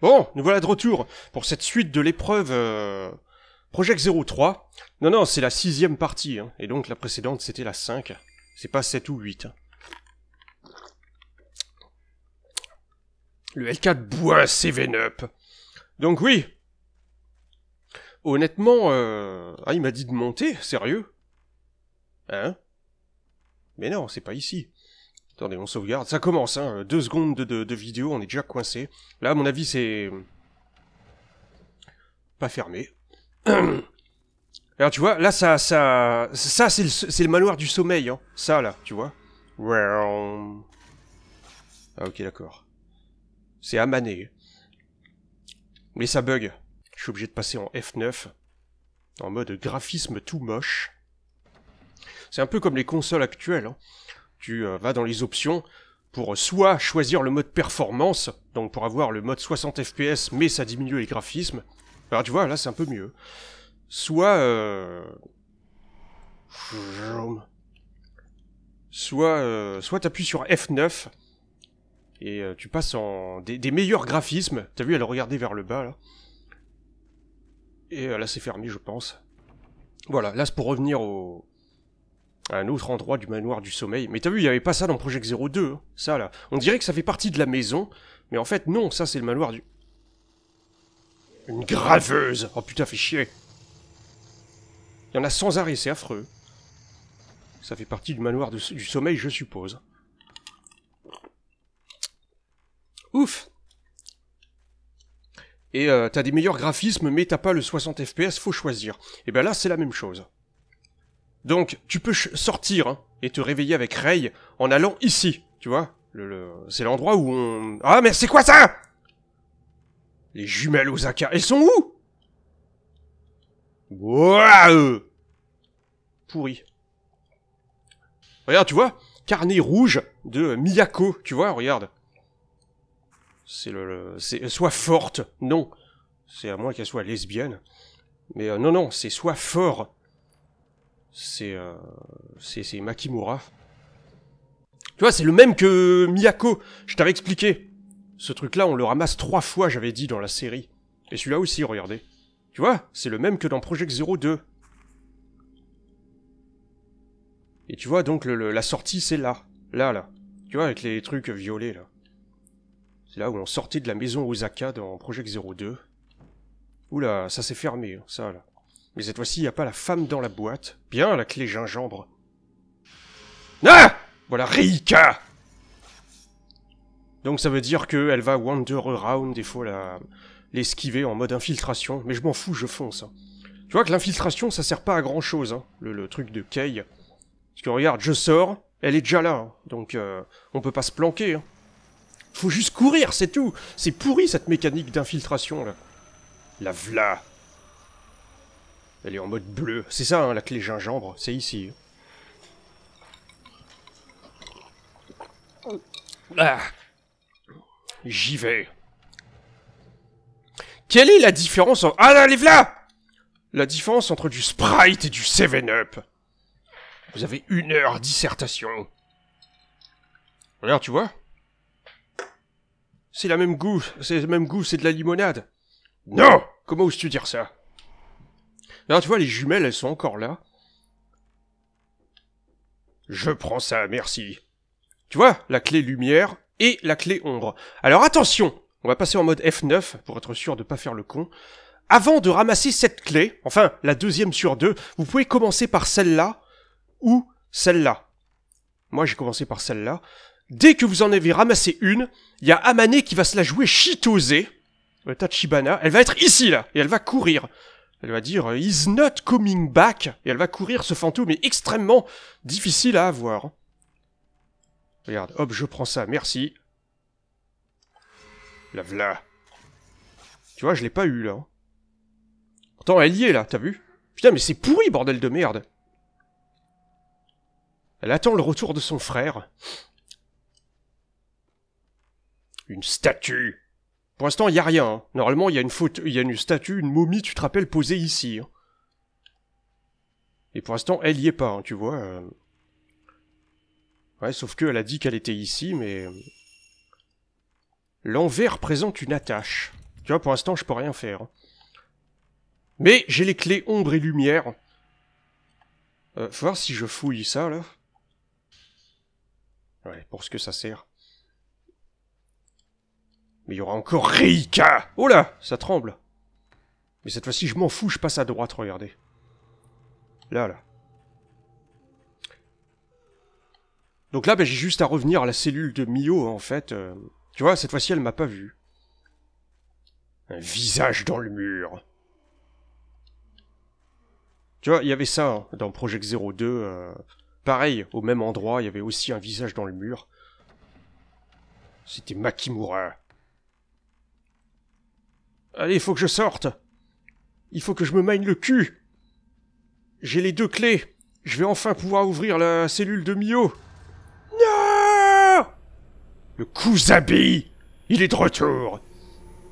Bon, nous voilà de retour pour cette suite de l'épreuve euh, Project 03. Non, non, c'est la sixième partie, hein, et donc la précédente c'était la 5. C'est pas 7 ou 8. Hein. Le L4 boit 7 up Donc oui Honnêtement, euh, Ah, il m'a dit de monter, sérieux Hein Mais non, c'est pas ici. Attendez, on sauvegarde. Ça commence, hein. Deux secondes de, vidéo, on est déjà coincé. Là, à mon avis, c'est... Pas fermé. Alors, tu vois, là, ça... Ça, ça c'est le, manoir du sommeil, hein. Ça, là, tu vois. Ah, ok, d'accord. C'est amané. Mais ça bug. Je suis obligé de passer en F9. En mode graphisme tout moche. C'est un peu comme les consoles actuelles, hein tu euh, vas dans les options pour euh, soit choisir le mode performance, donc pour avoir le mode 60 fps mais ça diminue les graphismes. Alors tu vois, là c'est un peu mieux. Soit... Euh... Soit euh... soit t'appuies sur F9 et euh, tu passes en des, meilleurs graphismes. T'as vu, elle regardait vers le bas là. Et là c'est fermé, je pense. Voilà, là c'est pour revenir au, un autre endroit du manoir du sommeil. Mais t'as vu, il n'y avait pas ça dans Project 02, hein, ça là. On dirait que ça fait partie de la maison, mais en fait non, ça c'est le manoir du... Une graveuse Oh putain, fait chier Il y en a sans arrêt, c'est affreux. Ça fait partie du manoir du sommeil, je suppose. Ouf Et euh, t'as des meilleurs graphismes, mais t'as pas le 60 FPS, faut choisir. Et eh ben là, c'est la même chose. Donc, tu peux sortir hein, et te réveiller avec Ray en allant ici, tu vois. Le, C'est l'endroit où on... Ah, mais c'est quoi ça Les jumelles Osaka, elles sont où Waouh Pourri. Regarde, tu vois Carnet rouge de Miyako, tu vois, regarde. C'est le... c'est soit forte, non. C'est à moins qu'elle soit lesbienne. Mais euh, non, non, c'est soit fort, euh, c'est c'est Makimura. Tu vois, c'est le même que Miyako. Je t'avais expliqué. Ce truc-là, on le ramasse trois fois, j'avais dit dans la série. Et celui-là aussi, regardez. Tu vois, c'est le même que dans Project 02. Et tu vois, donc la sortie, c'est là. Là, là. Tu vois, avec les trucs violets, là. C'est là où on sortait de la maison Osaka dans Project 02. Oula, ça s'est fermé, hein, ça, là. Mais cette fois-ci, il n'y a pas la femme dans la boîte. Bien, la clé gingembre. Ah Voilà Rika Donc ça veut dire qu'elle va wander around, il faut l'esquiver en mode infiltration. Mais je m'en fous, je fonce. Hein. Tu vois que l'infiltration, ça sert pas à grand-chose, hein, le, truc de Kay. Parce que regarde, je sors, elle est déjà là, hein. donc on euh, on peut pas se planquer. Faut juste courir, c'est tout C'est pourri cette mécanique d'infiltration, là. La vla elle est en mode bleu. C'est ça, hein, la clé gingembre. C'est ici. Ah J'y vais. Quelle est la différence entre... Ah là, les là La différence entre du Sprite et du 7-Up. Vous avez une heure dissertation. Regarde, tu vois C'est la même goût, c'est la même goût, c'est de la limonade. Non Comment oses-tu dire ça non, tu vois, les jumelles, elles sont encore là. Je prends ça, merci. Tu vois, la clé lumière et la clé ombre. Alors attention, on va passer en mode F9 pour être sûr de ne pas faire le con. Avant de ramasser cette clé, enfin la deuxième sur deux, vous pouvez commencer par celle-là ou celle-là. Moi j'ai commencé par celle-là. Dès que vous en avez ramassé une, il y a Amane qui va se la jouer chitosée. Tachibana, elle va être ici là, et elle va courir. Elle va dire euh, He's not coming back Et elle va courir ce fantôme est extrêmement difficile à avoir. Regarde, hop, je prends ça, merci. La voilà. Tu vois, je l'ai pas eu là. Attends, elle y est là, t'as vu Putain, mais c'est pourri, bordel de merde Elle attend le retour de son frère. Une statue pour l'instant, il n'y a rien. Hein. Normalement, il y a une faute, il y a une statue, une momie, tu te rappelles, posée ici. Hein. Et pour l'instant, elle y est pas, hein, tu vois. Euh. Ouais, sauf qu'elle a dit qu'elle était ici, mais... Euh, l'envers présente une attache. Tu vois, pour l'instant, je peux rien faire. Mais j'ai les clés ombre et lumière. Euh, faut voir si je fouille ça, là. Ouais, pour ce que ça sert. Mais il y aura encore Rika Oh là Ça tremble Mais cette fois-ci, je m'en fous, je passe à droite, regardez. Là, là. Donc là, ben, j'ai juste à revenir à la cellule de Mio, en fait. Euh. tu vois, cette fois-ci, elle m'a pas vu. Un visage dans le mur. Tu vois, il y avait ça hein, dans Project 02. Euh. pareil, au même endroit, il y avait aussi un visage dans le mur. C'était Makimura. Allez, il faut que je sorte. Il faut que je me mine le cul. J'ai les deux clés. Je vais enfin pouvoir ouvrir la cellule de Mio. Non Le Kuzabi Il est de retour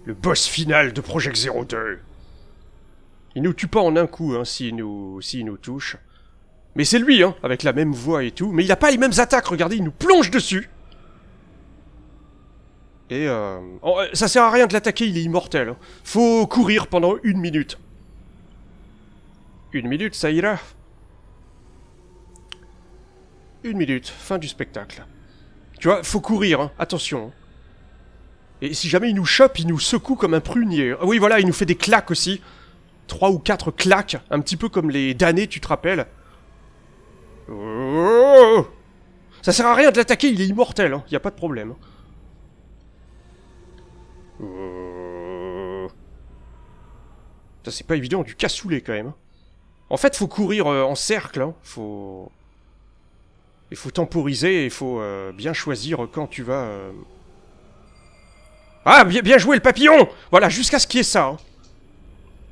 Le boss final de Project 02. Il nous tue pas en un coup, hein, s'il nous, s'il nous touche. Mais c'est lui, hein, avec la même voix et tout. Mais il a pas les mêmes attaques, regardez, il nous plonge dessus et euh, oh, euh... ça sert à rien de l'attaquer, il est immortel. Hein. Faut courir pendant une minute. Une minute, ça ira. Une minute, fin du spectacle. Tu vois, faut courir, hein. attention. Hein. Et si jamais il nous chope, il nous secoue comme un prunier. Ah oui, voilà, il nous fait des claques aussi. Trois ou quatre claques, un petit peu comme les damnés, tu te rappelles. Oh. ça sert à rien de l'attaquer, il est immortel, il n'y a pas de problème. Euh. Ça, c'est pas évident, du cassoulet quand même. Hein. En fait, faut courir euh, en cercle, hein. faut... Il faut temporiser, il faut euh, bien choisir quand tu vas... Ah, bien, bien joué le papillon Voilà, jusqu'à ce qu'il y ait ça. Hein.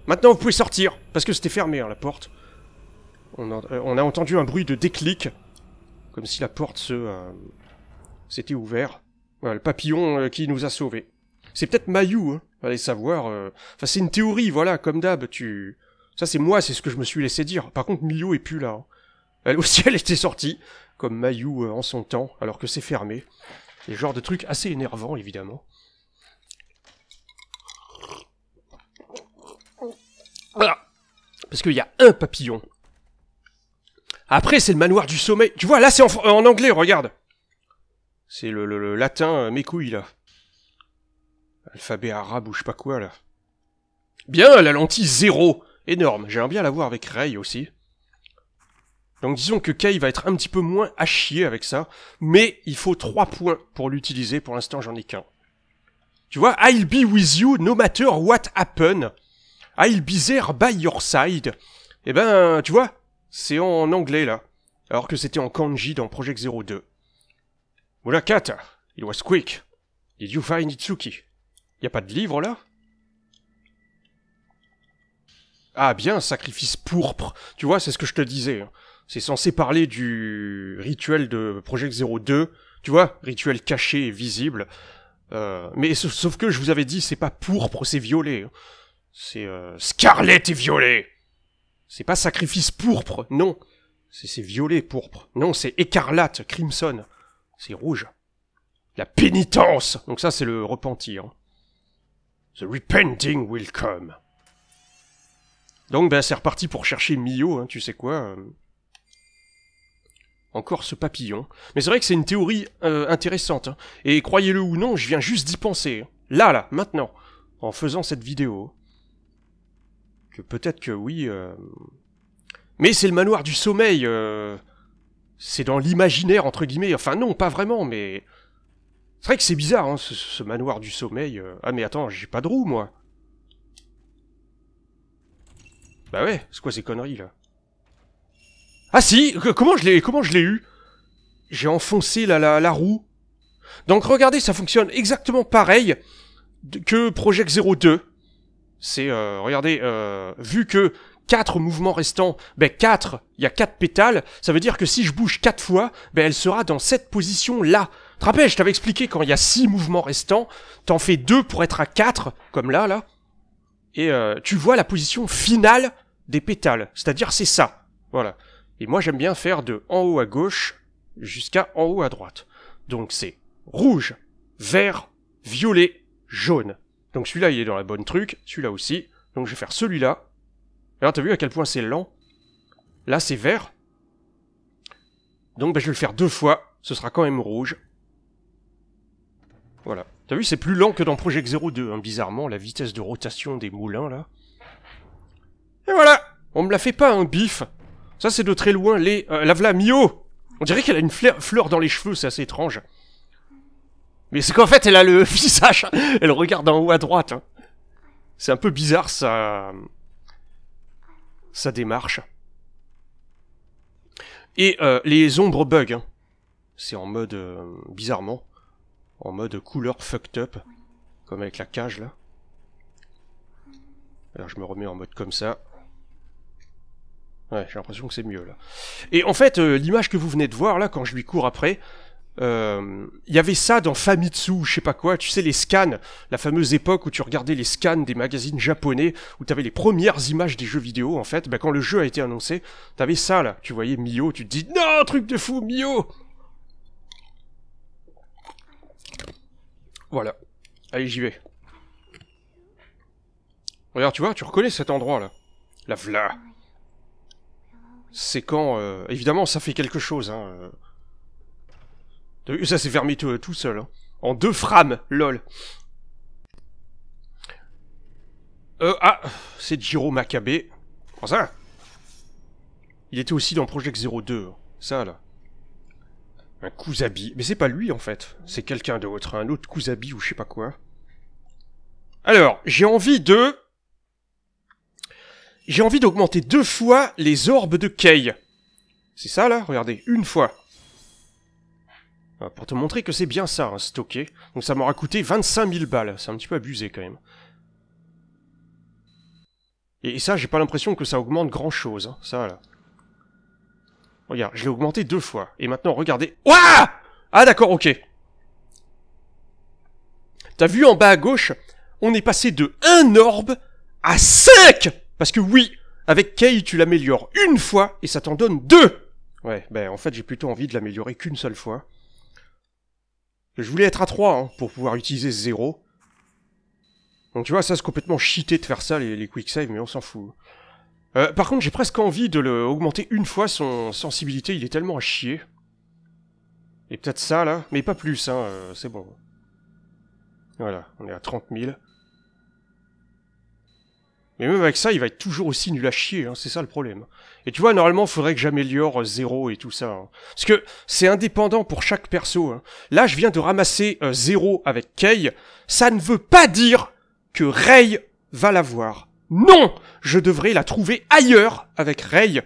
Maintenant, vous pouvez sortir, parce que c'était fermé, hein, la porte. On a, entendu un bruit de déclic, comme si la porte se... s'était ouverte. le papillon qui nous a sauvés. C'est peut-être Mayu, hein. Allez savoir. Euh. Enfin, c'est une théorie, voilà, comme d'hab. Tu. Ça, c'est moi, c'est ce que je me suis laissé dire. Par contre, Mio est plus là. Hein. Elle aussi, elle était sortie, comme Mayu, euh, en son temps, alors que c'est fermé. le genre de truc assez énervant, évidemment. Voilà. Parce qu'il y a un papillon. Après, c'est le manoir du sommet. Tu vois, là, c'est en, anglais, regarde. C'est le, latin, euh, mes couilles, là. Alphabet arabe ou je sais pas quoi, là. Bien, la lentille zéro Énorme, j'aimerais bien la voir avec Ray aussi. Donc disons que Kay va être un petit peu moins à chier avec ça, mais il faut 3 points pour l'utiliser, pour l'instant j'en ai qu'un. Tu vois, I'll be with you no matter what happen. I'll be there by your side. Eh ben, tu vois, c'est en anglais là, alors que c'était en kanji dans Project 02. Kat. it was quick. Did you find Itsuki? Y a pas de livre là Ah bien, sacrifice pourpre. Tu vois, c'est ce que je te disais. Hein. C'est censé parler du rituel de Project 02. Tu vois, rituel caché et visible. Euh, mais sauf que je vous avais dit, c'est pas pourpre, c'est violet. Hein. C'est euh, scarlet et violet. C'est pas sacrifice pourpre, non. C'est violet pourpre. Non, c'est écarlate, crimson. C'est rouge. La pénitence. Donc ça, c'est le repentir. Hein. The repenting will come. Donc ben c'est reparti pour chercher Mio, hein, tu sais quoi. Euh, encore ce papillon. Mais c'est vrai que c'est une théorie euh, intéressante. Hein. Et croyez-le ou non, je viens juste d'y penser. Là, là, maintenant. En faisant cette vidéo. Que peut-être que oui... Euh, mais c'est le manoir du sommeil C'est dans l'imaginaire, entre guillemets. Enfin non, pas vraiment, mais... C'est vrai que c'est bizarre, hein, ce, manoir du sommeil. Euh. Ah mais attends, j'ai pas de roue, moi. Bah ouais, c'est quoi ces conneries, là Ah si Comment je l'ai comment je l'ai eu J'ai enfoncé la, roue. Donc regardez, ça fonctionne exactement pareil que Project 02. C'est, euh, regardez, euh, vu que 4 mouvements restants, ben 4, il y a 4 pétales, ça veut dire que si je bouge 4 fois, ben elle sera dans cette position-là je t'avais expliqué quand il y a 6 mouvements restants, t'en fais 2 pour être à 4, comme là, là. Et euh, tu vois la position finale des pétales. C'est-à-dire c'est ça. Voilà. Et moi j'aime bien faire de en haut à gauche jusqu'à en haut à droite. Donc c'est rouge, vert, violet, jaune. Donc celui-là il est dans la bonne truc, celui-là aussi. Donc je vais faire celui-là. Alors t'as vu à quel point c'est lent Là c'est vert. Donc ben, je vais le faire deux fois, ce sera quand même rouge. Voilà. T'as vu, c'est plus lent que dans Project 02, hein, bizarrement, la vitesse de rotation des moulins, là. Et voilà On me la fait pas, un hein, bif Ça, c'est de très loin, les... Euh, la Mio On dirait qu'elle a une fleur dans les cheveux, c'est assez étrange. Mais c'est qu'en fait, elle a le visage Elle regarde en haut à droite. Hein. C'est un peu bizarre, ça... Sa démarche. Et euh, les ombres bug. Hein. C'est en mode... Euh, bizarrement en mode couleur fucked up, comme avec la cage là. Alors je me remets en mode comme ça. Ouais, j'ai l'impression que c'est mieux là. Et en fait, euh, l'image que vous venez de voir là, quand je lui cours après, il euh, y avait ça dans Famitsu, je sais pas quoi, tu sais, les scans, la fameuse époque où tu regardais les scans des magazines japonais, où t'avais les premières images des jeux vidéo, en fait, bah, quand le jeu a été annoncé, t'avais ça, là, tu voyais Mio, tu te dis, non, truc de fou, Mio Voilà. Allez, j'y vais. Regarde, tu vois, tu reconnais cet endroit là. La vla. C'est quand... Euh, évidemment, ça fait quelque chose. Hein. Euh. Ça s'est fermé euh, tout, seul. Hein. En deux frames, lol. ah, c'est Jiro Makabe. ça. Il était aussi dans Project 02. Hein. Ça, là. Un Kusabi. Mais c'est pas lui en fait. C'est quelqu'un d'autre. Un autre Kusabi ou je sais pas quoi. Alors, j'ai envie de... J'ai envie d'augmenter deux fois les orbes de Kei. C'est ça là Regardez, une fois. Ah, pour te montrer que c'est bien ça, hein, stocker. stocké. Donc ça m'aura coûté 25 000 balles. C'est un petit peu abusé quand même. Et ça, j'ai pas l'impression que ça augmente grand chose, hein, ça là. Regarde, je l'ai augmenté deux fois. Et maintenant, regardez... Ouah Ah d'accord, ok. T'as vu en bas à gauche On est passé de 1 orbe à 5 Parce que oui, avec Kay, tu l'améliores une fois et ça t'en donne deux Ouais, ben en fait, j'ai plutôt envie de l'améliorer qu'une seule fois. Je voulais être à 3 hein, pour pouvoir utiliser 0. Donc tu vois, ça c'est complètement cheaté de faire ça, les, les quick save, mais on s'en fout. Euh, par contre, j'ai presque envie de le augmenter une fois son sensibilité, il est tellement à chier. Et peut-être ça, là, mais pas plus, hein, euh, c'est bon. Voilà, on est à 30 000. Mais même avec ça, il va être toujours aussi nul à chier, hein, c'est ça le problème. Et tu vois, normalement, il faudrait que j'améliore 0 euh, et tout ça. Hein. Parce que c'est indépendant pour chaque perso. Hein. Là, je viens de ramasser 0 avec Kay. Ça ne veut pas dire que Ray va l'avoir non, je devrais la trouver ailleurs avec Ray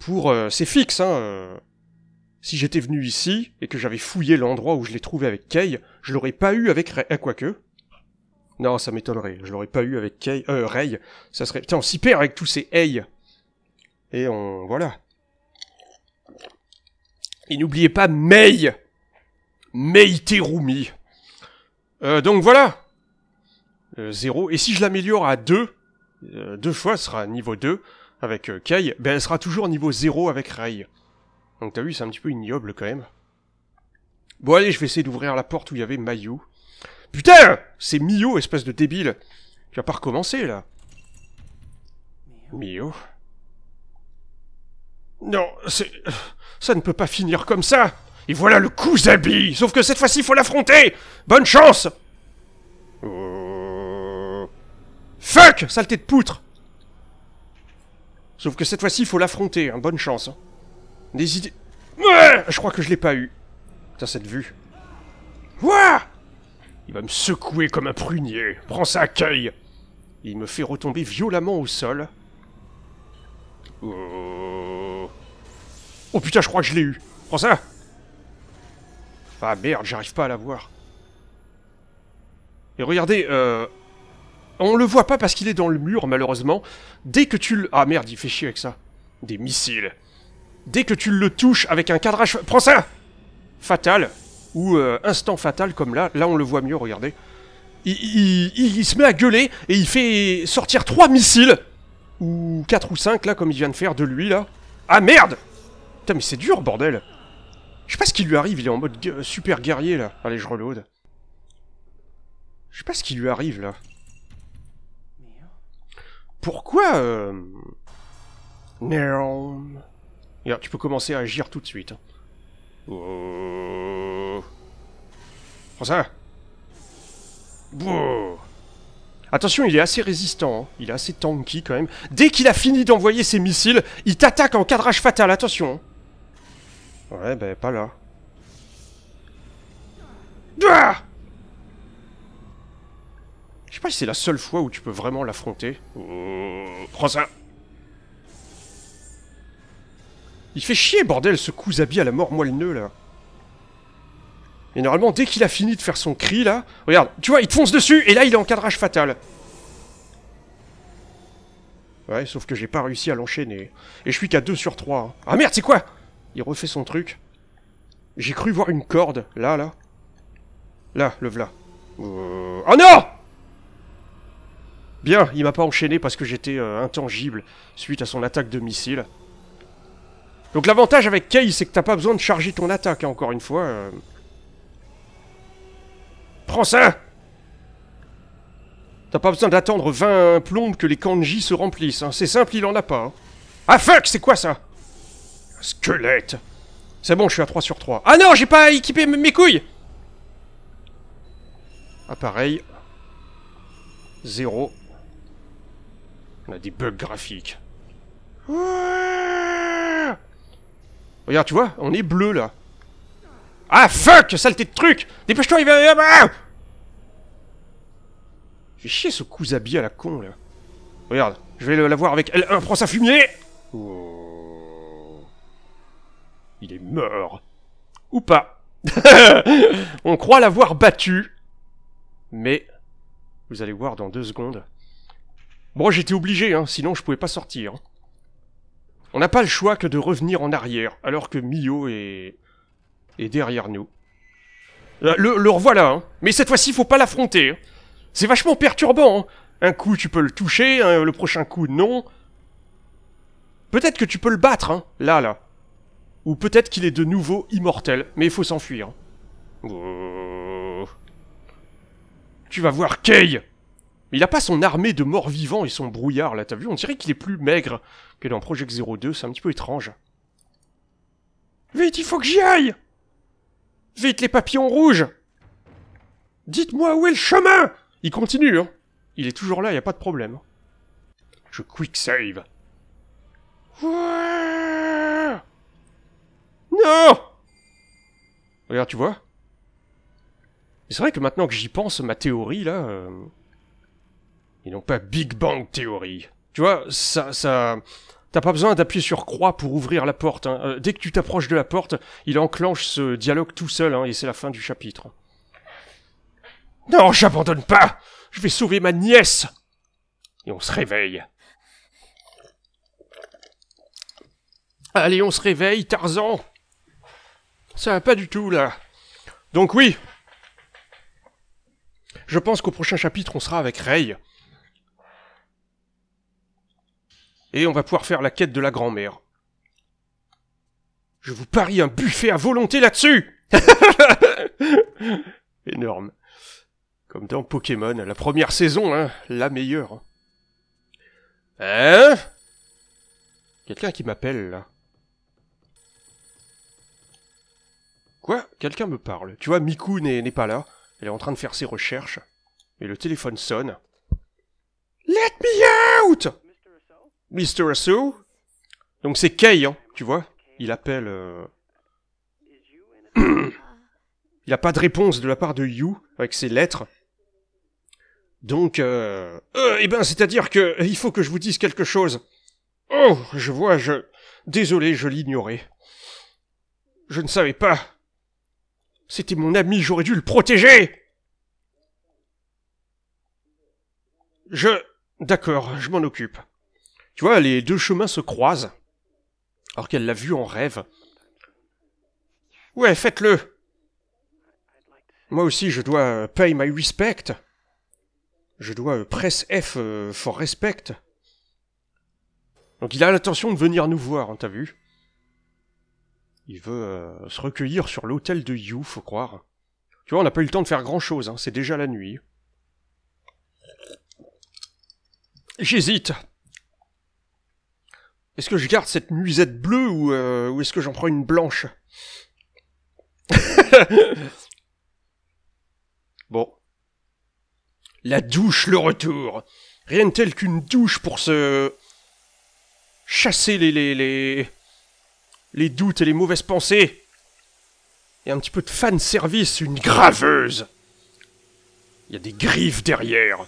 pour c'est euh, fixe hein. Euh. Si j'étais venu ici et que j'avais fouillé l'endroit où je l'ai trouvé avec Kay, je l'aurais pas eu avec Ray, euh, quoique. Non, ça m'étonnerait. Je l'aurais pas eu avec Kay, euh, Ray. Ça serait putain, on s'y perd avec tous ces hey. Et on voilà. Et n'oubliez pas Mei. Mei Terumi. Euh, donc voilà. Euh, zéro. Et si je l'améliore à deux euh, deux fois, sera niveau 2 avec Kay. Euh, Kai, ben elle sera toujours niveau 0 avec Ray. Donc t'as vu, c'est un petit peu ignoble quand même. Bon allez, je vais essayer d'ouvrir la porte où il y avait Mayu. Putain C'est Mio, espèce de débile Tu vas pas recommencer, là Mio... Non, c'est... Ça ne peut pas finir comme ça Et voilà le coup, Zabi Sauf que cette fois-ci, il faut l'affronter Bonne chance oh. Fuck Saleté de poutre Sauf que cette fois-ci, il faut l'affronter, hein, bonne chance. Hein. Des idées... Je crois que je l'ai pas eu. Putain, cette vue. Ouah il va me secouer comme un prunier. Prends ça, accueille il me fait retomber violemment au sol. Oh. oh, putain, je crois que je l'ai eu. Prends ça Ah merde, j'arrive pas à la voir. Et regardez, euh, on le voit pas parce qu'il est dans le mur, malheureusement. Dès que tu le... Ah merde, il fait chier avec ça. Des missiles. Dès que tu le touches avec un cadrage... Prends ça Fatal. Ou euh, instant fatal, comme là. Là, on le voit mieux, regardez. Il, se met à gueuler et il fait sortir trois missiles. Ou quatre ou cinq, là, comme il vient de faire de lui, là. Ah merde Putain, mais c'est dur, bordel Je sais pas ce qui lui arrive, il est en mode super guerrier, là. Allez, je reload. Je sais pas ce qui lui arrive, là. Pourquoi euh... Non. tu peux commencer à agir tout de suite. Oh. Prends ça. Attention, il est assez résistant, hein. il est assez tanky quand même. Dès qu'il a fini d'envoyer ses missiles, il t'attaque en cadrage fatal, attention. Hein. Ouais, ben pas là. Je sais pas si c'est la seule fois où tu peux vraiment l'affronter. Oh, prends ça Il fait chier, bordel, ce Kuzabi à la mort moelle le nœud, là. Et normalement, dès qu'il a fini de faire son cri, là... Regarde, tu vois, il te fonce dessus, et là, il est en cadrage fatal. Ouais, sauf que j'ai pas réussi à l'enchaîner. Et je suis qu'à 2 sur 3. Hein. Ah merde, c'est quoi Il refait son truc. J'ai cru voir une corde, là, là. Là, le v'là. Oh, oh, oh. Ah, non Bien, il m'a pas enchaîné parce que j'étais euh, intangible suite à son attaque de missile. Donc l'avantage avec Kay, c'est que t'as pas besoin de charger ton attaque, hein, encore une fois. Euh. Prends ça T'as pas besoin d'attendre 20 plombes que les kanji se remplissent, hein. c'est simple, il en a pas. Hein. Ah fuck, c'est quoi ça Un squelette C'est bon, je suis à 3 sur 3. Ah non, j'ai pas équipé mes couilles Appareil. Zéro. On a des bugs graphiques. Regarde, tu vois, on est bleu là. Ah fuck, saleté de truc Dépêche-toi, il va... Je ah chier ce Kouzabi à la con là. Regarde, je vais l'avoir avec L1, prends sa fumier oh. Il est mort. Ou pas. on croit l'avoir battu. Mais, vous allez voir dans deux secondes, Bon, j'étais obligé, hein, sinon je pouvais pas sortir. Hein. On n'a pas le choix que de revenir en arrière, alors que Mio est... est derrière nous. Euh, le, le revoilà, hein. Mais cette fois-ci, faut pas l'affronter. Hein. C'est vachement perturbant, hein. Un coup, tu peux le toucher, hein, le prochain coup, non. Peut-être que tu peux le battre, hein, là, là. Ou peut-être qu'il est de nouveau immortel, mais il faut s'enfuir. Tu vas voir Kei mais il a pas son armée de morts vivants et son brouillard, là, t'as vu On dirait qu'il est plus maigre que dans Project 02, c'est un petit peu étrange. Vite, il faut que j'y aille Vite, les papillons rouges Dites-moi où est le chemin Il continue, hein Il est toujours là, y a pas de problème. Je quick save. non Regarde, tu vois c'est vrai que maintenant que j'y pense, ma théorie, là, euh, ils n'ont pas Big Bang Theory. Tu vois, ça, ça, T'as pas besoin d'appuyer sur croix pour ouvrir la porte. Hein. Euh, dès que tu t'approches de la porte, il enclenche ce dialogue tout seul, hein, et c'est la fin du chapitre. Non, j'abandonne pas Je vais sauver ma nièce Et on se réveille. Allez, on se réveille, Tarzan Ça va pas du tout, là. Donc oui Je pense qu'au prochain chapitre, on sera avec Rey et on va pouvoir faire la quête de la grand-mère. Je vous parie un buffet à volonté là-dessus Énorme. Comme dans Pokémon, la première saison, hein, la meilleure. Hein Quelqu'un qui m'appelle, là. Quoi Quelqu'un me parle. Tu vois, Miku n'est pas là. Elle est en train de faire ses recherches. Et le téléphone sonne. Let me out Mr. Asso. Donc c'est Kay, tu vois. Il appelle... Euh, il n'a pas de réponse de la part de You avec ses lettres. Donc, euh, euh, eh ben, c'est-à-dire que il faut que je vous dise quelque chose. Oh, je vois, je... Désolé, je l'ignorais. Je ne savais pas. C'était mon ami, j'aurais dû le protéger Je... D'accord, je m'en occupe. Tu vois, les deux chemins se croisent, alors qu'elle l'a vu en rêve. Ouais, faites-le Moi aussi, je dois euh, pay my respect. Je dois euh, press F euh, for respect. Donc il a l'intention de venir nous voir, hein, t'as vu Il veut se recueillir sur l'hôtel de You, faut croire. Tu vois, on n'a pas eu le temps de faire grand-chose, hein, c'est déjà la nuit. J'hésite est-ce que je garde cette nuisette bleue ou, euh, ou est-ce que j'en prends une blanche Bon. La douche, le retour. Rien de tel qu'une douche pour se... chasser les, les, les... doutes et les mauvaises pensées. Et un petit peu de fan service, une graveuse. Il y a des griffes derrière.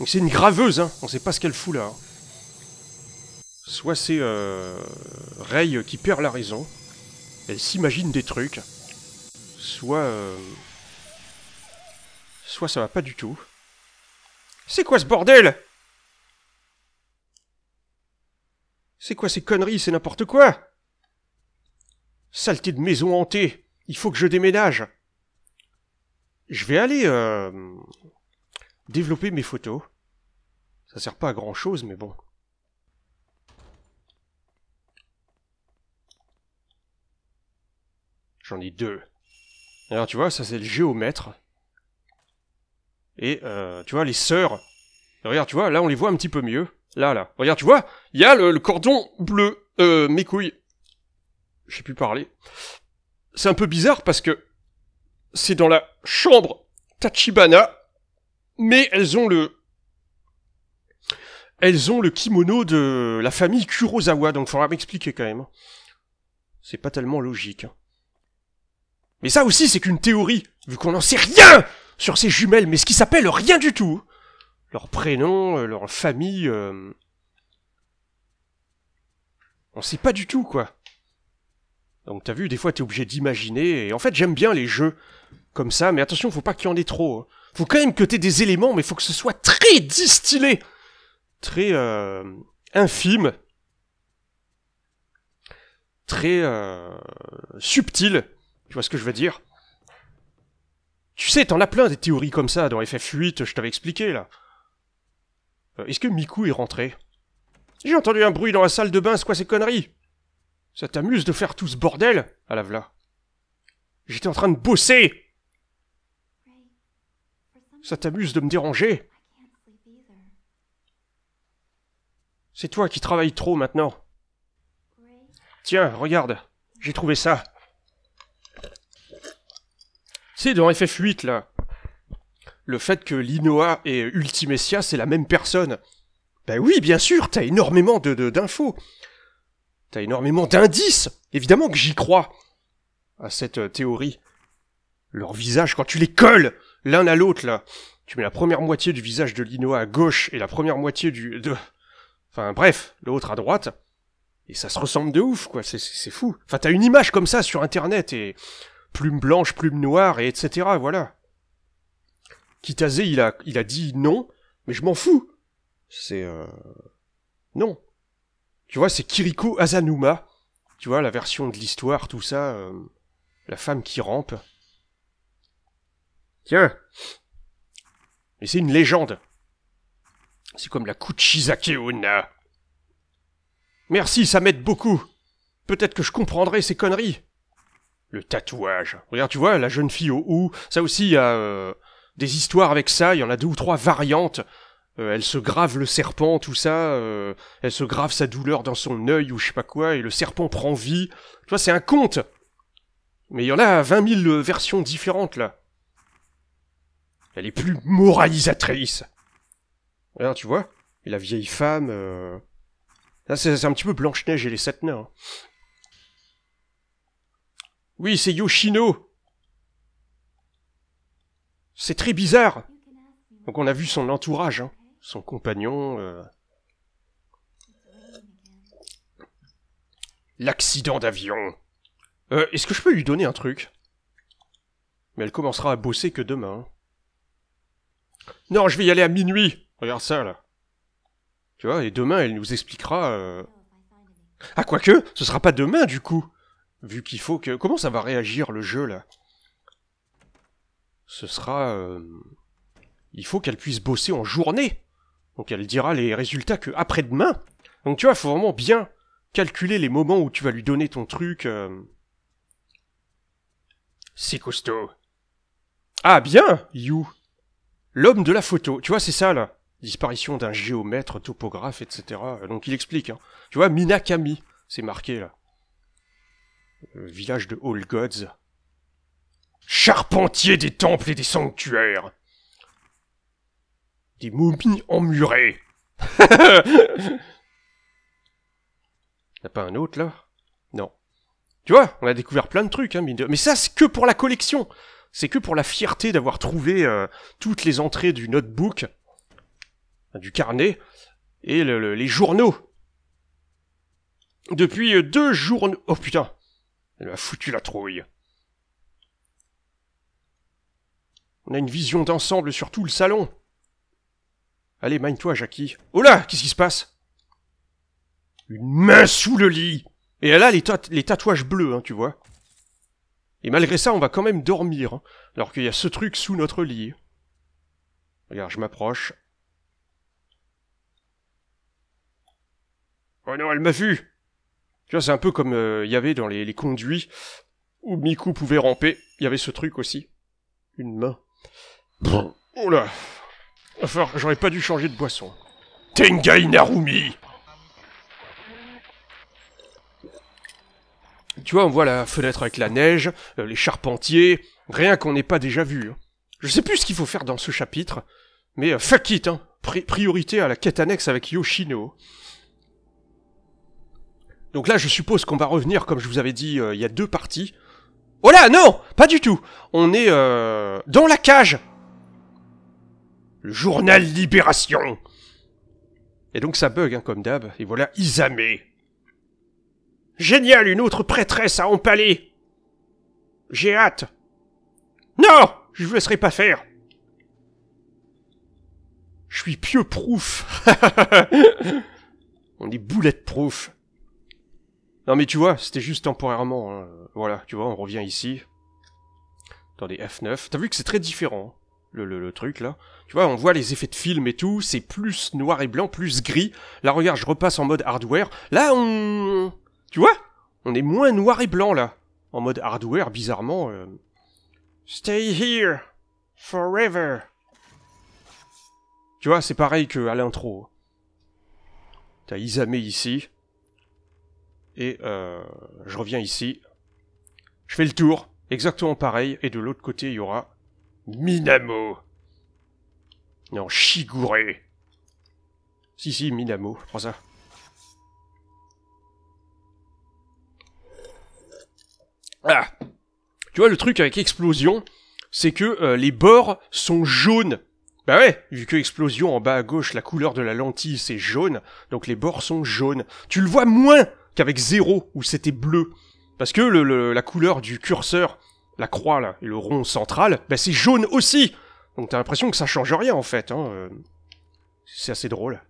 Donc c'est une graveuse, hein. On sait pas ce qu'elle fout là. Hein. Soit c'est euh, Ray qui perd la raison, elle s'imagine des trucs, soit... Euh, soit ça va pas du tout. C'est quoi ce bordel C'est quoi ces conneries C'est n'importe quoi Saleté de maison hantée Il faut que je déménage Je vais aller euh, développer mes photos. Ça sert pas à grand chose, mais bon. J'en ai deux. Alors tu vois, ça c'est le géomètre. Et euh, tu vois, les sœurs. Regarde, tu vois, là on les voit un petit peu mieux. Là, là. Regarde, tu vois, il y a le, cordon bleu. Euh, mes couilles. J'ai pu parler. C'est un peu bizarre parce que c'est dans la chambre Tachibana, mais elles ont le... Elles ont le kimono de la famille Kurosawa, donc faudra m'expliquer quand même. C'est pas tellement logique. Hein. Mais ça aussi, c'est qu'une théorie, vu qu'on n'en sait rien sur ces jumelles, mais ce qui s'appelle rien du tout. Leur prénom, euh, leur famille... Euh, on sait pas du tout, quoi. Donc t'as vu, des fois t'es obligé d'imaginer, et en fait j'aime bien les jeux comme ça, mais attention, faut pas qu'il y en ait trop. Hein. Faut quand même que t'aies des éléments, mais faut que ce soit très distillé, très euh, infime, très subtil, tu vois ce que je veux dire Tu sais, t'en as plein des théories comme ça dans FF8, je t'avais expliqué là. Euh, est-ce que Miku est rentré J'ai entendu un bruit dans la salle de bain, c'est quoi ces conneries Ça t'amuse de faire tout ce bordel À ah, la v'là. J'étais en train de bosser Ça t'amuse de me déranger C'est toi qui travailles trop maintenant. Tiens, regarde, j'ai trouvé ça dans FF8, là, le fait que Linoa et Ultimessia, c'est la même personne. Ben oui, bien sûr, t'as énormément de, d'infos. T'as énormément d'indices. Évidemment que j'y crois à cette euh, théorie. Leur visage, quand tu les colles l'un à l'autre, là, tu mets la première moitié du visage de Linoa à gauche et la première moitié du... De... Enfin bref, l'autre à droite. Et ça se ressemble de ouf, quoi, c'est fou. Enfin, t'as une image comme ça sur Internet et plume blanche, plume noire, et etc. Voilà. Kitase, il a, il a dit non, mais je m'en fous. C'est... Euh... Non. Tu vois, c'est Kiriko Azanuma. Tu vois, la version de l'histoire, tout ça. Euh, la femme qui rampe. Tiens. Mais c'est une légende. C'est comme la Kuchisake Onna. Merci, ça m'aide beaucoup. Peut-être que je comprendrai ces conneries le tatouage. Regarde, tu vois, la jeune fille au hou, ça aussi, il y a euh, des histoires avec ça, il y en a deux ou trois variantes. Euh, elle se grave le serpent, tout ça, euh, elle se grave sa douleur dans son œil ou je sais pas quoi, et le serpent prend vie. Tu vois, c'est un conte Mais il y en a 20 000 versions différentes, là. Elle est plus moralisatrice Regarde, tu vois, et la vieille femme... Là, c'est un petit peu Blanche-Neige et les sept nains. Hein. Oui, c'est Yoshino. C'est très bizarre. Donc on a vu son entourage, hein. son compagnon. Euh, l'accident d'avion. Euh, Est-ce que je peux lui donner un truc Mais elle commencera à bosser que demain. Hein. Non, je vais y aller à minuit. Regarde ça là. Tu vois, et demain elle nous expliquera. À euh. Ah quoique, ce sera pas demain du coup vu qu'il faut que... Comment ça va réagir le jeu là Ce sera... Euh, il faut qu'elle puisse bosser en journée. Donc elle dira les résultats que après-demain. Donc tu vois, faut vraiment bien calculer les moments où tu vas lui donner ton truc. Euh. C'est costaud. Ah bien, You. L'homme de la photo. Tu vois, c'est ça là. Disparition d'un géomètre, topographe, etc. Donc il explique. Hein. Tu vois, Minakami, c'est marqué là village de All Gods. Charpentier des temples et des sanctuaires Des momies emmurées a pas un autre là Non. Tu vois, on a découvert plein de trucs, hein, mine Mais ça, c'est que pour la collection C'est que pour la fierté d'avoir trouvé euh, toutes les entrées du notebook, du carnet, et les journaux depuis euh, deux jours. Oh putain elle m'a foutu la trouille. On a une vision d'ensemble sur tout le salon. Allez, mine toi Jackie. Oh là Qu'est-ce qui se passe Une main sous le lit Et elle a les, les tatouages bleus, hein, tu vois. Et malgré ça, on va quand même dormir, hein, alors qu'il y a ce truc sous notre lit. Regarde, je m'approche. Oh non, elle m'a vu tu vois, c'est un peu comme il euh, y avait dans les, conduits où Miku pouvait ramper. Il y avait ce truc aussi. Une main. oh là Enfin, j'aurais pas dû changer de boisson. Tengai Narumi Tu vois, on voit la fenêtre avec la neige, euh, les charpentiers, rien qu'on n'ait pas déjà vu. Hein. Je sais plus ce qu'il faut faire dans ce chapitre, mais euh, fuck it, hein. priorité à la quête annexe avec Yoshino. Donc là, je suppose qu'on va revenir, comme je vous avais dit, euh, il y a deux parties. Oh là, non Pas du tout On est euh, dans la cage Le journal Libération Et donc ça bug, hein, comme d'hab. Et voilà Isamé. Génial, une autre prêtresse à empaler J'ai hâte Non Je vous laisserai pas faire Je suis pieux proof On est boulette proof non mais tu vois, c'était juste temporairement. Hein. Voilà, tu vois, on revient ici. Attendez, des F9. T'as vu que c'est très différent, le, le, truc là. Tu vois, on voit les effets de film et tout, c'est plus noir et blanc, plus gris. Là, regarde, je repasse en mode hardware. Là, on... Tu vois On est moins noir et blanc là. En mode hardware, bizarrement. Euh, stay here. Forever. Tu vois, c'est pareil que à l'intro. T'as Isamé ici et euh, je reviens ici. Je fais le tour, exactement pareil, et de l'autre côté, il y aura Minamo. Non, Shigure. Si, si, Minamo, prends ça. Ah Tu vois, le truc avec explosion, c'est que euh, les bords sont jaunes. Bah ouais, vu que explosion en bas à gauche, la couleur de la lentille c'est jaune, donc les bords sont jaunes. Tu le vois moins qu'avec zéro, où c'était bleu. Parce que la couleur du curseur, la croix là, et le rond central, bah c'est jaune aussi Donc t'as l'impression que ça change rien en fait. Hein. Euh. C'est assez drôle.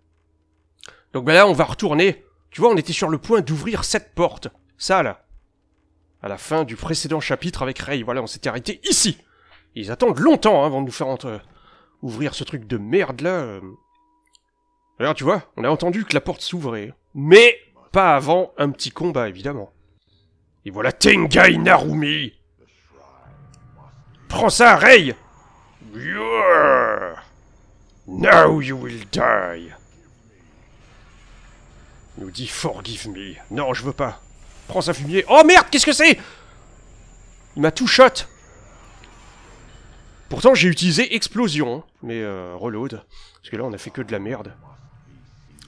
Donc bah là on va retourner. Tu vois, on était sur le point d'ouvrir cette porte. Ça là. À la fin du précédent chapitre avec Ray. Voilà, on s'était arrêté ici. Ils attendent longtemps hein, avant de nous faire entre... ouvrir ce truc de merde là. Euh. Alors tu vois, on a entendu que la porte s'ouvrait. Mais pas avant un petit combat, évidemment. Et voilà Tengai Narumi Prends ça, Rey. Now you will die Il nous dit Forgive me. Non, je veux pas. Prends ça, fumier. Oh merde, qu'est-ce que c'est Il m'a tout shot Pourtant, j'ai utilisé explosion, hein. mais euh, reload. Parce que là, on a fait que de la merde.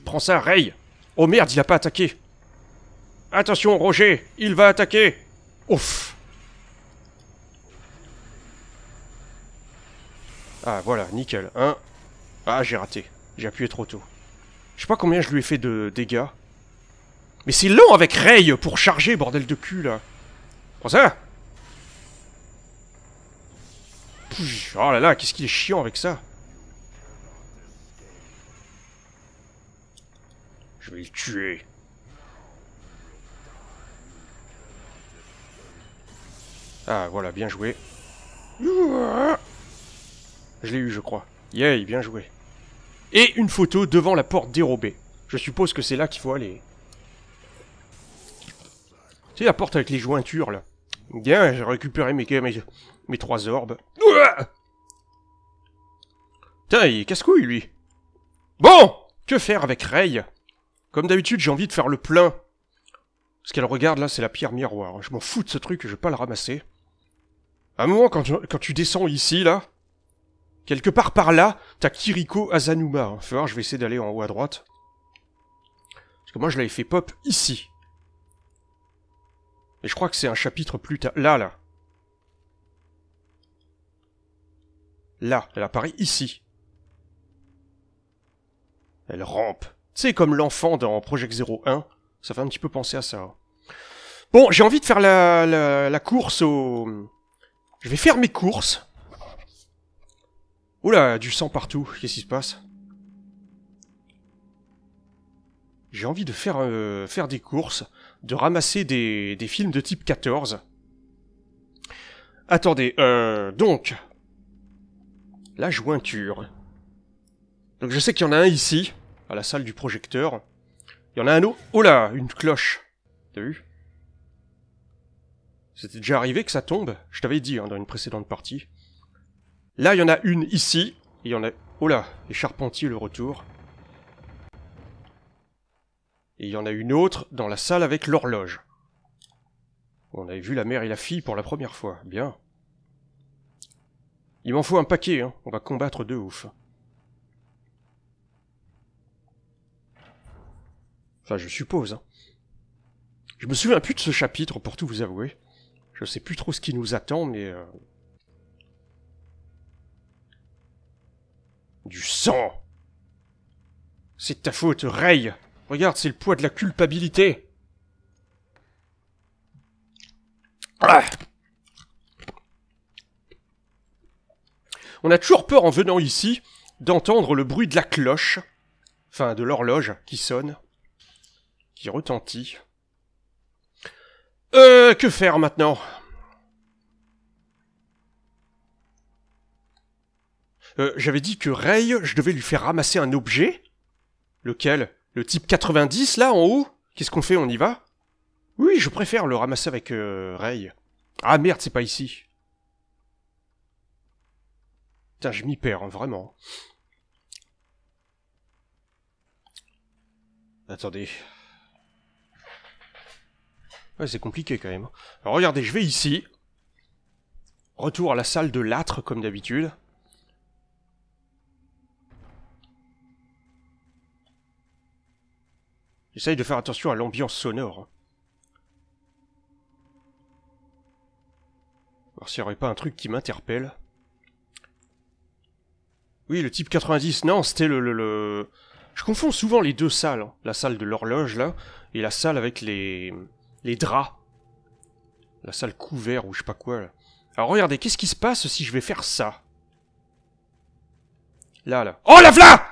Prends ça, Ray Oh merde, il a pas attaqué. Attention, Roger, il va attaquer. Ouf. Ah, voilà, nickel. Hein ah, j'ai raté. J'ai appuyé trop tôt. Je sais pas combien je lui ai fait de dégâts. Mais c'est long avec Ray pour charger, bordel de cul, là. Quoi, ça Oh là là, qu'est-ce qu'il est chiant avec ça Je vais le tuer. Ah, voilà, bien joué. Je l'ai eu, je crois. Yay, bien joué. Et une photo devant la porte dérobée. Je suppose que c'est là qu'il faut aller. C'est la porte avec les jointures, là. Bien, j'ai récupéré mes, mes, trois orbes. Putain, il casse-couille, lui. Bon Que faire avec Ray comme d'habitude, j'ai envie de faire le plein. Ce qu'elle regarde là, c'est la pierre miroir. Je m'en fous de ce truc, je vais pas le ramasser. À un moment, quand tu, quand tu descends ici, là, quelque part par là, t'as Kiriko Azanuma. Faut voir, je vais essayer d'aller en haut à droite. Parce que moi, je l'avais fait pop ici. Et je crois que c'est un chapitre plus tard. Là, là. Là, elle apparaît ici. Elle rampe. C'est comme l'enfant dans Project 01, ça fait un petit peu penser à ça. Bon, j'ai envie de faire la, la, la, course au... Je vais faire mes courses. Oula, du sang partout, qu'est-ce qui se passe J'ai envie de faire, euh, faire des courses, de ramasser des, films de type 14. Attendez, euh, donc... La jointure. Donc je sais qu'il y en a un ici à la salle du projecteur. Il y en a un autre. Oh là Une cloche T'as vu C'était déjà arrivé que ça tombe. Je t'avais dit hein, dans une précédente partie. Là, il y en a une ici. il y en a... Oh là Les charpentiers, le retour. Et il y en a une autre dans la salle avec l'horloge. On avait vu la mère et la fille pour la première fois. Bien. Il m'en faut un paquet, hein. On va combattre de ouf. Enfin, je suppose. Hein. Je me souviens plus de ce chapitre, pour tout vous avouer. Je sais plus trop ce qui nous attend, mais... Euh, du sang C'est ta faute, Ray Regarde, c'est le poids de la culpabilité On a toujours peur en venant ici d'entendre le bruit de la cloche, enfin de l'horloge qui sonne, qui retentit. Euh, que faire maintenant euh, J'avais dit que Ray, je devais lui faire ramasser un objet Lequel Le type 90, là, en haut Qu'est-ce qu'on fait On y va Oui, je préfère le ramasser avec euh, Ray. Ah merde, c'est pas ici. Putain, je m'y perds, hein, vraiment. Attendez, Ouais, c'est compliqué quand même. Alors regardez, je vais ici. Retour à la salle de l'âtre, comme d'habitude. J'essaye de faire attention à l'ambiance sonore. Hein. Voir s'il n'y aurait pas un truc qui m'interpelle. Oui, le type 90, non, c'était le, Je confonds souvent les deux salles. Hein. La salle de l'horloge, là, et la salle avec les les draps. La salle couverte ou je sais pas quoi. Là. Alors regardez, qu'est-ce qui se passe si je vais faire ça Là, là. Oh, la fla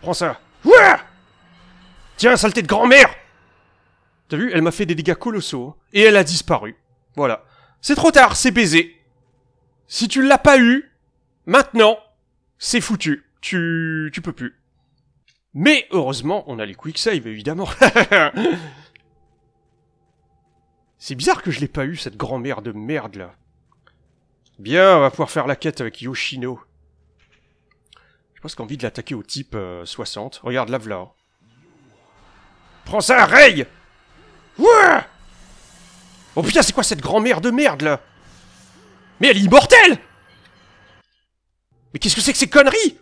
Prends ça. Tiens, saleté de grand-mère T'as vu, elle m'a fait des dégâts colossaux. Hein. et elle a disparu. Voilà. C'est trop tard, c'est baisé. Si tu l'as pas eu, maintenant, c'est foutu. Tu... tu peux plus. Mais heureusement, on a les quick évidemment. C'est bizarre que je l'ai pas eu, cette grand-mère de merde, là. Bien, on va pouvoir faire la quête avec Yoshino. Je pense envie de l'attaquer au type 60. Euh, Regarde, la voilà. Hein. Prends ça, Ray Ouah Oh putain, c'est quoi cette grand-mère de merde, là Mais elle est immortelle Mais qu'est-ce que c'est que ces conneries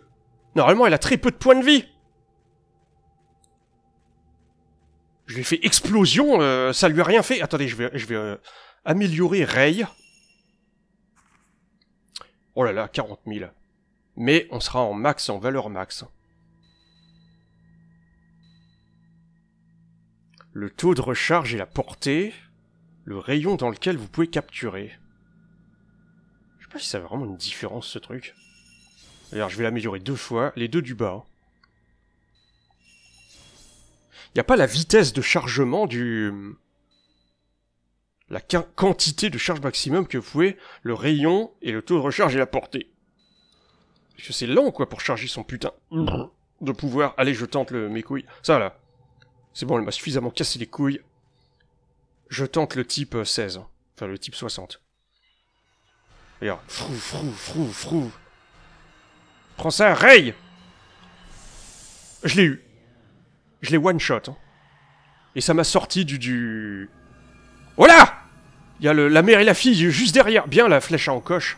Normalement, elle a très peu de points de vie Je lui ai fait explosion, euh, ça lui a rien fait. Attendez, je vais, je vais euh, améliorer Ray. Oh là là, 40 000. Mais on sera en max, en valeur max. Le taux de recharge et la portée. Le rayon dans lequel vous pouvez capturer. Je sais pas si ça a vraiment une différence ce truc. D'ailleurs, je vais l'améliorer deux fois, les deux du bas n'y a pas la vitesse de chargement du... La quantité de charge maximum que vous pouvez, le rayon et le taux de recharge et la portée. Parce que c'est lent, quoi, pour charger son putain de pouvoir. Allez, je tente le... mes couilles. Ça, là. C'est bon, elle m'a suffisamment cassé les couilles. Je tente le type 16. Euh, enfin, le type 60. Regarde. Frou, frou, frou, frou. Prends ça, Ray Je l'ai eu je l'ai one-shot. Hein. Et ça m'a sorti du... du... Oh Il y a le, la mère et la fille juste derrière. Bien la flèche à encoche.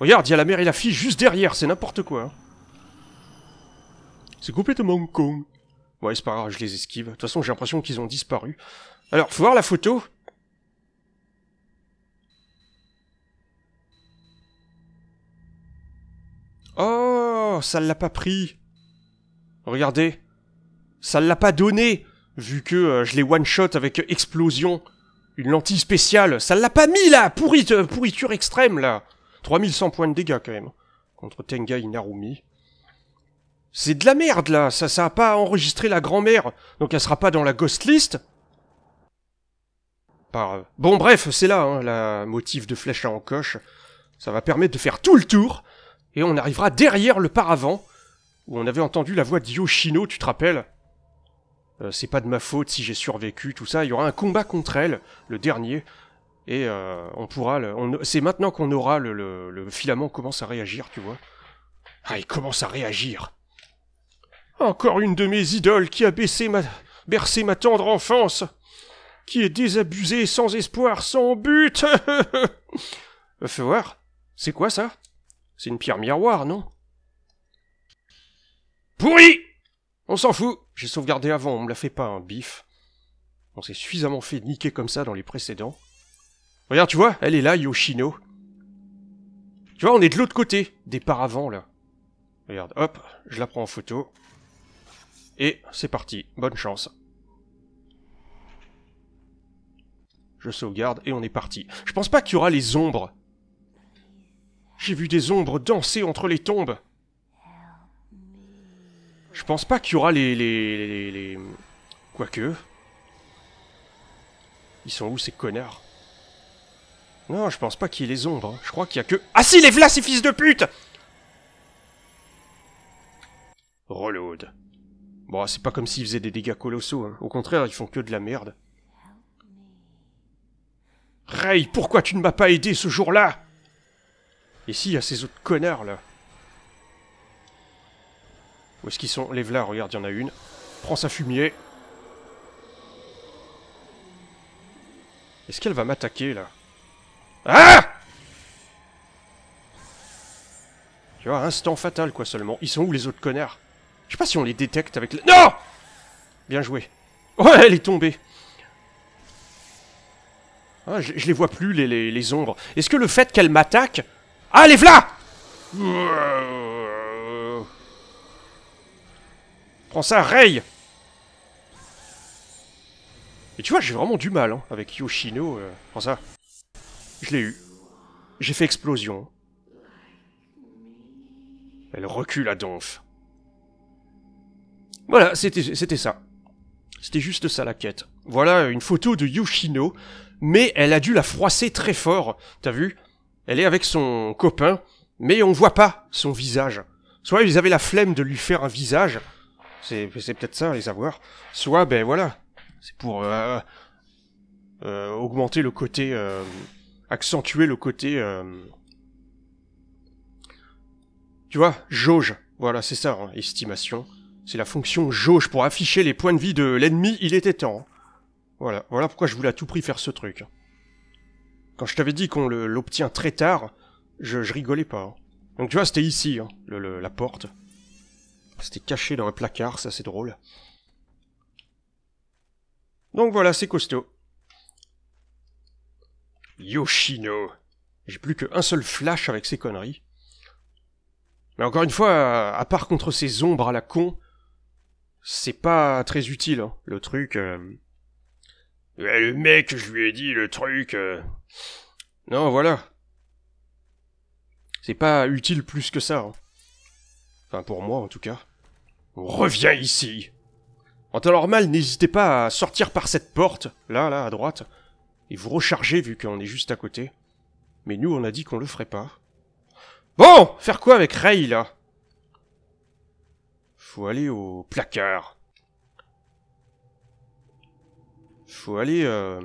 Regarde, il y a la mère et la fille juste derrière, c'est n'importe quoi. Hein. C'est complètement con. Ouais, c'est pas grave, je les esquive. De toute façon, j'ai l'impression qu'ils ont disparu. Alors, faut voir la photo. Oh, ça l'a pas pris. Regardez. Ça ne l'a pas donné, vu que euh, je l'ai one-shot avec explosion. Une lentille spéciale, ça l'a pas mis là pourriture, euh, Pourriture extrême là 3100 points de dégâts quand même, contre Tenga Inarumi. C'est de la merde là, ça ça a pas enregistré la grand-mère, donc elle sera pas dans la ghost list. Par... Euh, bon bref, c'est là, hein, la motif de flèche à encoche. Ça va permettre de faire tout le tour, et on arrivera derrière le paravent, où on avait entendu la voix d'Yoshino, tu te rappelles euh, C'est pas de ma faute si j'ai survécu, tout ça. Il y aura un combat contre elle, le dernier, et euh, on pourra. Le, on, c'est maintenant qu'on aura le, le, filament commence à réagir, tu vois. Ah, il commence à réagir. Encore une de mes idoles qui a baissé ma, bercé ma tendre enfance, qui est désabusée, sans espoir, sans but. Euh, Fais voir, c'est quoi ça C'est une pierre miroir, non Pourri On s'en fout J'ai sauvegardé avant, on me la fait pas, un bif. On s'est suffisamment fait niquer comme ça dans les précédents. Regarde, tu vois, elle est là, Yoshino. Tu vois, on est de l'autre côté des paravents, là. Regarde, hop, je la prends en photo. Et c'est parti, bonne chance. Je sauvegarde et on est parti. Je pense pas qu'il y aura les ombres. J'ai vu des ombres danser entre les tombes. Je pense pas qu'il y aura les... les, les, les... Quoique... Ils sont où ces connards Non, je pense pas qu'il y ait les ombres. Je crois qu'il y a que... Ah si, les vlas, ces fils de pute Reload. Bon, c'est pas comme s'ils faisaient des dégâts colossaux. Hein. Au contraire, ils font que de la merde. Ray, pourquoi tu ne m'as pas aidé ce jour-là Et il y a ces autres connards, là est-ce qu'ils sont Les vlas, regarde, il y en a une. Prends sa fumier. Est-ce qu'elle va m'attaquer, là Ah Tu vois, instant fatal, quoi, seulement. Ils sont où, les autres connards Je sais pas si on les détecte avec... Le... Non Bien joué. Ouais, elle est tombée ah, je, les vois plus, les, ombres. Est-ce que le fait qu'elle m'attaque... Ah, les VLA Prends ça, Rey. Et tu vois, j'ai vraiment du mal hein, avec Yoshino. Euh, prends ça. Je l'ai eu. J'ai fait explosion. Elle recule à donf. Voilà, c'était ça. C'était juste ça la quête. Voilà une photo de Yoshino, mais elle a dû la froisser très fort, t'as vu Elle est avec son copain, mais on voit pas son visage. Soit ils avaient la flemme de lui faire un visage, c'est peut-être ça, les avoir. Soit, ben voilà, c'est pour euh, euh, augmenter le côté... Euh, accentuer le côté... tu vois, jauge. Voilà, c'est ça, hein, estimation. C'est la fonction jauge pour afficher les points de vie de l'ennemi, il était temps. Voilà, voilà pourquoi je voulais à tout prix faire ce truc. Quand je t'avais dit qu'on l'obtient très tard, je, rigolais pas. Hein. Donc tu vois, c'était ici, hein, la porte. C'était caché dans un placard, ça c'est drôle. Donc voilà, c'est costaud. Yoshino. J'ai plus qu'un seul flash avec ces conneries. Mais encore une fois, à part contre ces ombres à la con, c'est pas très utile, hein, le truc. Euh. le mec, je lui ai dit, le truc. Euh. Non, voilà. C'est pas utile plus que ça. Hein. Enfin, pour moi en tout cas. Reviens ici En temps normal, n'hésitez pas à sortir par cette porte, là, là, à droite, et vous recharger vu qu'on est juste à côté. Mais nous, on a dit qu'on le ferait pas. Bon Faire quoi avec Ray, là Faut aller au placard. Faut aller... Euh...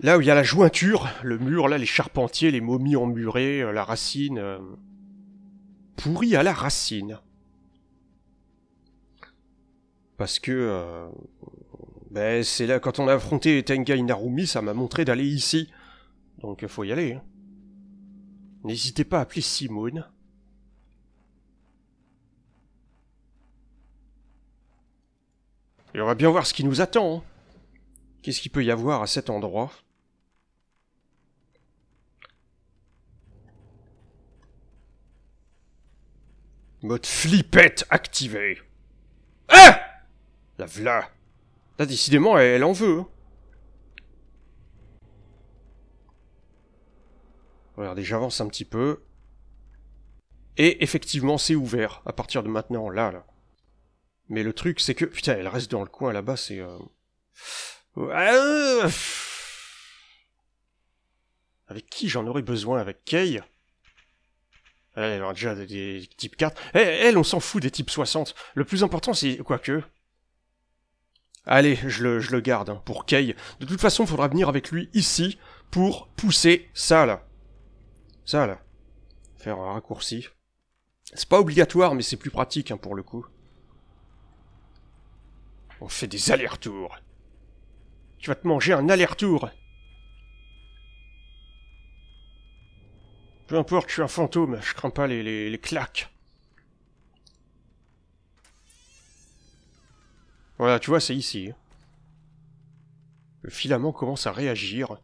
Là où il y a la jointure, le mur, là, les charpentiers, les momies emmurées, euh, la racine... Euh, pourri à la racine parce que euh, ben, c'est là quand on a affronté Tenga Inarumi, ça m'a montré d'aller ici. Donc faut y aller. Hein. N'hésitez pas à appeler Simone. Et on va bien voir ce qui nous attend. Hein. Qu'est-ce qu'il peut y avoir à cet endroit Mode flippette activé. Ah hein? La v'là Là, décidément, elle, en veut. Hein. Regardez, j'avance un petit peu. Et effectivement, c'est ouvert à partir de maintenant, là, là. Mais le truc, c'est que... Putain, elle reste dans le coin, là-bas, c'est... Euh... euh avec qui j'en aurais besoin Avec Kay Elle, elle déjà des, types 4. Elle, eh, elle on s'en fout des types 60. Le plus important, c'est... Quoique... Allez, je le, garde, hein, pour Kay. De toute façon, il faudra venir avec lui ici pour pousser ça, là. Ça, là. Faire un raccourci. C'est pas obligatoire, mais c'est plus pratique, hein, pour le coup. On fait des allers-retours. Tu vas te manger un aller-retour. Peu importe, je suis un fantôme, je crains pas les, les claques. Voilà, tu vois, c'est ici. Le filament commence à réagir.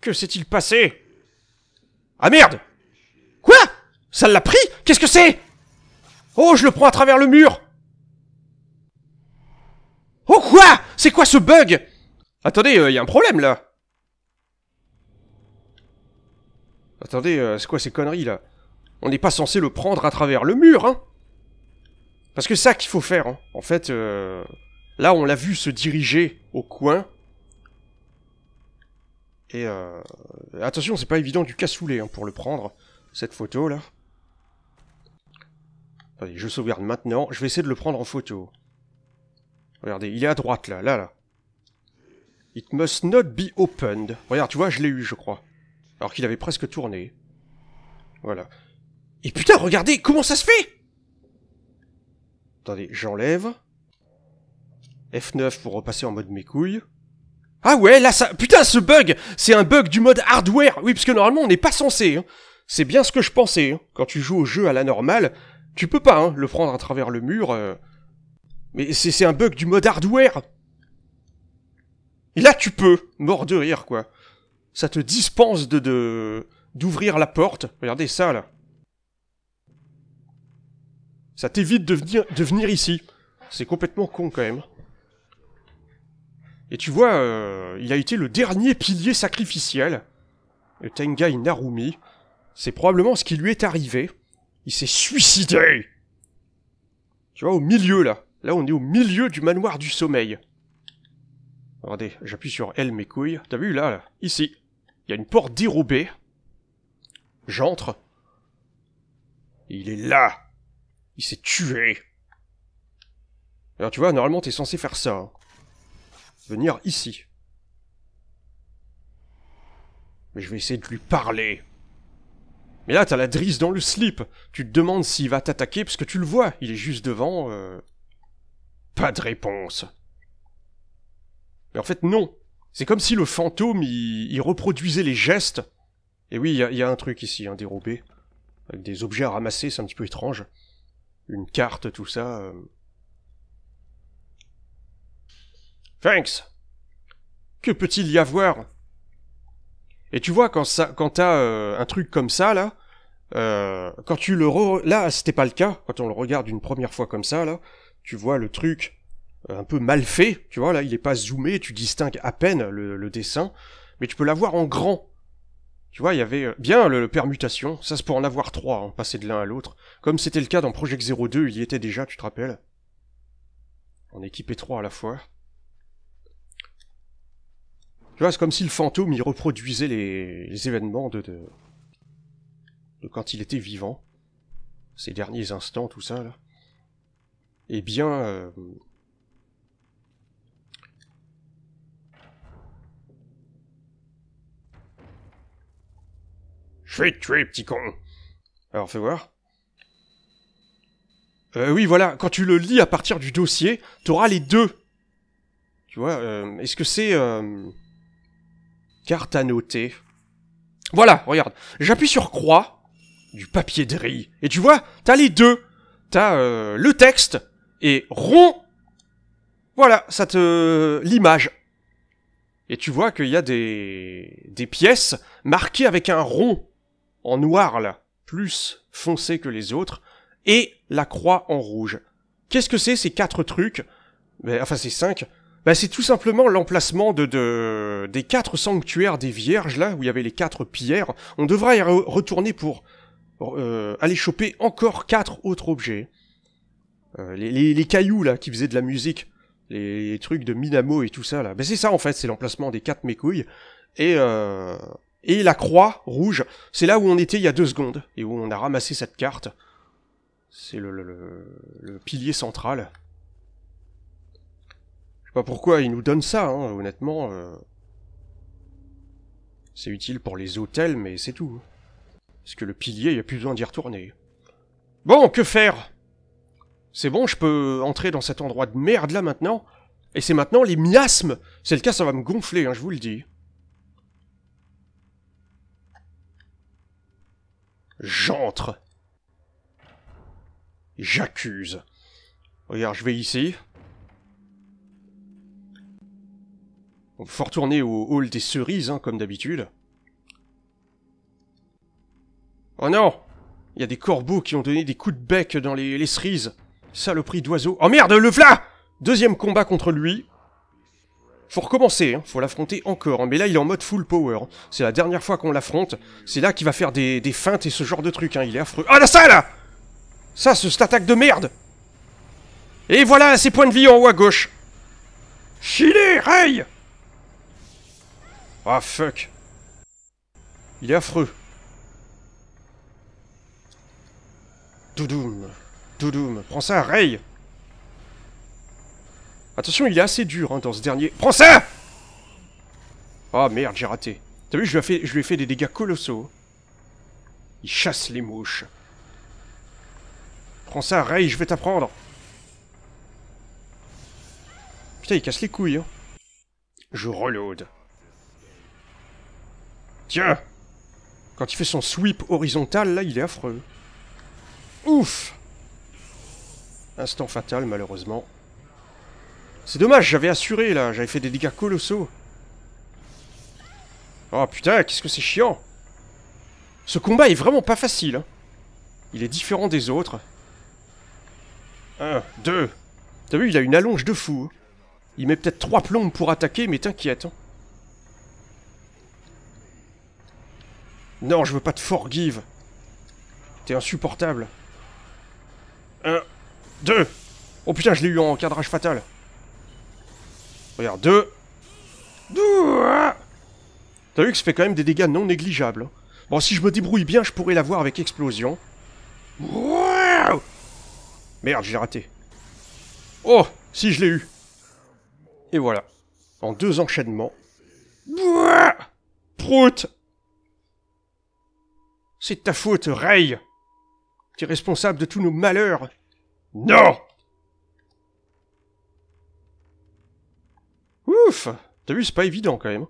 Que s'est-il passé Ah merde Quoi Ça l'a pris Qu'est-ce que c'est Oh, je le prends à travers le mur Oh quoi C'est quoi ce bug Attendez, euh, il y a un problème là Attendez, euh, c'est quoi ces conneries là On n'est pas censé le prendre à travers le mur, hein parce que ça qu'il faut faire, hein. en fait, euh, là on l'a vu se diriger au coin. Et euh, attention, c'est pas évident du cassoulet hein, pour le prendre, cette photo là. je sauvegarde maintenant, je vais essayer de le prendre en photo. Regardez, il est à droite là, là, là. It must not be opened. Regarde, tu vois, je l'ai eu, je crois. Alors qu'il avait presque tourné. Voilà. Et putain, regardez, comment ça se fait Attendez, j'enlève. F9 pour repasser en mode mes couilles. Ah ouais, là ça... Putain, ce bug C'est un bug du mode hardware Oui, parce que normalement, on n'est pas censé. Hein. C'est bien ce que je pensais. Hein. Quand tu joues au jeu à la normale, tu peux pas hein, le prendre à travers le mur. Euh. Mais c'est un bug du mode hardware Et là, tu peux Mort de rire, quoi. Ça te dispense de d'ouvrir la porte. Regardez ça, là. Ça t'évite de venir, ici. C'est complètement con quand même. Et tu vois, euh, il a été le dernier pilier sacrificiel. Le Tengai Narumi. C'est probablement ce qui lui est arrivé. Il s'est suicidé Tu vois, au milieu là. Là, on est au milieu du manoir du sommeil. Regardez, j'appuie sur L mes couilles. T'as vu là, là Ici. Il y a une porte dérobée. J'entre. Il est là il s'est tué Alors tu vois, normalement t'es censé faire ça. Hein. Venir ici. Mais je vais essayer de lui parler. Mais là, t'as la drisse dans le slip. Tu te demandes s'il va t'attaquer parce que tu le vois. Il est juste devant. Euh, pas de réponse. Mais en fait, non. C'est comme si le fantôme, il, reproduisait les gestes. Et oui, il y, a un truc ici, un hein, dérobé. Avec des objets à ramasser, c'est un petit peu étrange une carte, tout ça. Euh. Thanks. Que peut-il y avoir Et tu vois, quand ça, quand t'as euh, un truc comme ça, là, euh, quand tu le re... Là, c'était pas le cas. Quand on le regarde une première fois comme ça, là, tu vois le truc un peu mal fait, tu vois, là, il est pas zoomé, tu distingues à peine le, le dessin, mais tu peux l'avoir en grand. Tu vois, il y avait euh, bien le, permutation, ça c'est pour en avoir trois, en hein, passer de l'un à l'autre. Comme c'était le cas dans Project 02, il y était déjà, tu te rappelles On équipe trois à la fois. Tu vois, c'est comme si le fantôme, y reproduisait les, événements de, de, quand il était vivant. Ces derniers instants, tout ça, là. Eh bien, euh, Je petit con. Alors, fais voir. Euh, oui, voilà, quand tu le lis à partir du dossier, t'auras les deux. Tu vois, euh, est-ce que c'est... Euh, carte à noter. Voilà, regarde. J'appuie sur croix, du papier de riz. Et tu vois, t'as les deux. T'as le texte et rond. Voilà, ça te... l'image. Et tu vois qu'il y a des... des pièces marquées avec un rond en noir là, plus foncé que les autres, et la croix en rouge. Qu'est-ce que c'est ces quatre trucs ben, Enfin ces cinq. Ben, c'est tout simplement l'emplacement de, des quatre sanctuaires des vierges là où il y avait les quatre pierres. On devra y retourner pour euh, aller choper encore quatre autres objets. Euh, les, cailloux là qui faisaient de la musique, les, trucs de Minamo et tout ça là. Ben, c'est ça en fait, c'est l'emplacement des quatre mécouilles. Et euh, et la croix rouge, c'est là où on était il y a deux secondes, et où on a ramassé cette carte. C'est le, le, pilier central. Je sais pas pourquoi il nous donne ça, hein, honnêtement. Euh. C'est utile pour les hôtels, mais c'est tout. Parce que le pilier, il n'y a plus besoin d'y retourner. Bon, que faire C'est bon, je peux entrer dans cet endroit de merde là maintenant Et c'est maintenant les miasmes C'est le cas, ça va me gonfler, hein, je vous le dis. J'entre. J'accuse. Regarde, je vais ici. Faut retourner au hall des cerises, hein, comme d'habitude. Oh non Il y a des corbeaux qui ont donné des coups de bec dans les, les cerises. prix d'oiseau. Oh merde, le FLA Deuxième combat contre lui. Faut recommencer, hein. faut l'affronter encore, hein. mais là il est en mode full power. Hein. C'est la dernière fois qu'on l'affronte, c'est là qu'il va faire des, feintes et ce genre de truc, il est affreux. Ah la ça Ça, ce, cette attaque de merde Et voilà ses points de vie en haut à gauche Chilé, Ray Ah fuck Il est affreux. Doudoum Doudoum, prends ça, Ray Attention, il est assez dur hein, dans ce dernier. Prends ça Oh merde, j'ai raté. T'as vu, je lui, ai fait, je des dégâts colossaux. Il chasse les mouches. Prends ça, Ray, je vais t'apprendre. Putain, il casse les couilles. Hein. Je reload. Tiens Quand il fait son sweep horizontal, là, il est affreux. Ouf Instant fatal, malheureusement. C'est dommage, j'avais assuré là, j'avais fait des dégâts colossaux. Oh putain, qu'est-ce que c'est chiant Ce combat est vraiment pas facile. Hein. Il est différent des autres. Un, deux. T'as vu, il a une allonge de fou. Hein. Il met peut-être trois plombes pour attaquer, mais t'inquiète. Hein. Non, je veux pas de forgive. T'es insupportable. Un, deux. Oh putain, je l'ai eu en cadrage fatal. Regarde, deux. T'as vu que ça fait quand même des dégâts non négligeables. Hein. Bon, si je me débrouille bien, je pourrais l'avoir avec explosion. Merde, j'ai raté. Oh Si, je l'ai eu. Et voilà. En deux enchaînements. Prout C'est ta faute, Ray Tu es responsable de tous nos malheurs Non T'as vu, c'est pas évident quand même.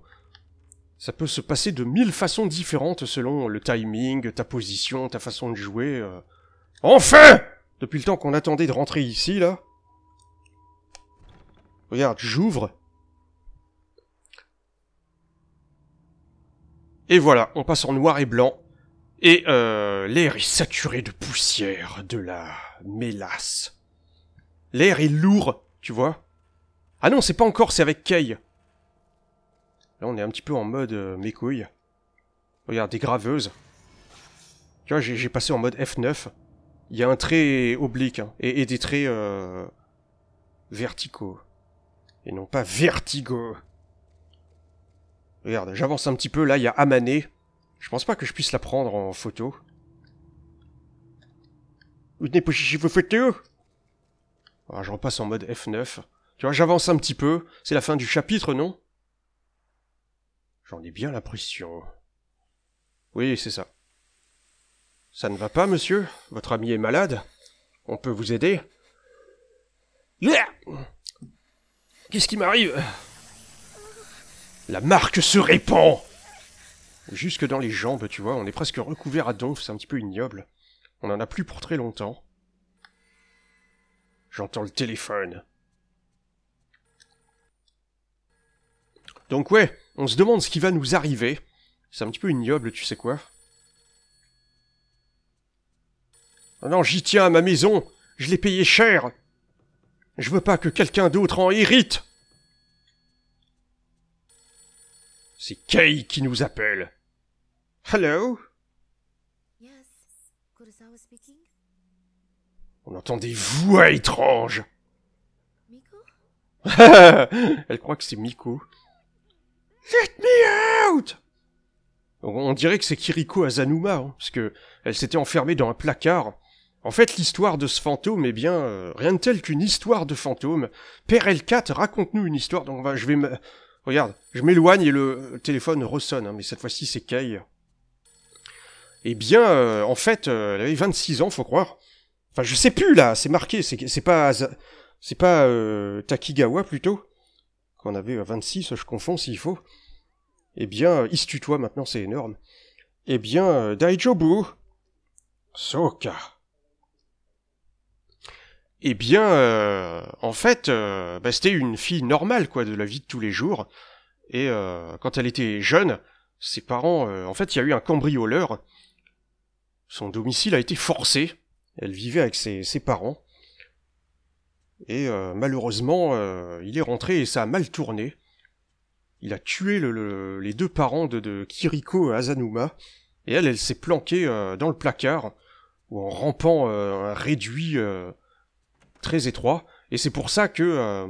Ça peut se passer de mille façons différentes selon le timing, ta position, ta façon de jouer. Euh. Enfin Depuis le temps qu'on attendait de rentrer ici, là. Regarde, j'ouvre. Et voilà, on passe en noir et blanc. Et euh, l'air est saturé de poussière, de la mélasse. L'air est lourd, tu vois ah non, c'est pas encore, c'est avec Kay. Là, on est un petit peu en mode euh, mes couilles. Regarde, des graveuses. Tu vois, j'ai passé en mode F9. Il y a un trait oblique hein, et, des traits euh, verticaux. Et non pas vertigo. Regarde, j'avance un petit peu. Là, il y a Amané. Je pense pas que je puisse la prendre en photo. Vous pas ah, je repasse en mode F9. Tu vois, j'avance un petit peu. C'est la fin du chapitre, non J'en ai bien l'impression. Oui, c'est ça. Ça ne va pas, monsieur Votre ami est malade On peut vous aider Qu'est-ce qui m'arrive La marque se répand Jusque dans les jambes, tu vois, on est presque recouvert à donf, c'est un petit peu ignoble. On n'en a plus pour très longtemps. J'entends le téléphone. Donc ouais, on se demande ce qui va nous arriver. C'est un petit peu ignoble, tu sais quoi. Ah non, j'y tiens à ma maison. Je l'ai payé cher. Je veux pas que quelqu'un d'autre en hérite. C'est Kay qui nous appelle. Hello On entend des voix étranges. Elle croit que c'est Miko. Let me out On dirait que c'est Kiriko Azanuma, hein, parce que elle s'était enfermée dans un placard. En fait, l'histoire de ce fantôme, eh bien, euh, rien de tel qu'une histoire de fantôme. Père L4, raconte-nous une histoire. Donc, je vais me... Regarde, je m'éloigne et le téléphone ressonne, hein, mais cette fois-ci, c'est Kai. Eh bien, euh, en fait, euh, elle avait 26 ans, faut croire. Enfin, je sais plus, là, c'est marqué, c'est pas... C'est pas Takigawa, plutôt qu'on avait 26, je confonds s'il faut. Eh bien, euh, il se maintenant, c'est énorme. Eh bien, euh, Daijobu Soka. Eh bien, euh, en fait, bah, c'était une fille normale, quoi, de la vie de tous les jours. Et quand elle était jeune, ses parents... en fait, il y a eu un cambrioleur. Son domicile a été forcé. Elle vivait avec ses parents. Et euh, malheureusement, euh, il est rentré et ça a mal tourné. Il a tué les deux parents de, de Kiriko Azanuma. Et elle, elle s'est planquée euh, dans le placard, ou en rampant un réduit très étroit. Et c'est pour ça que...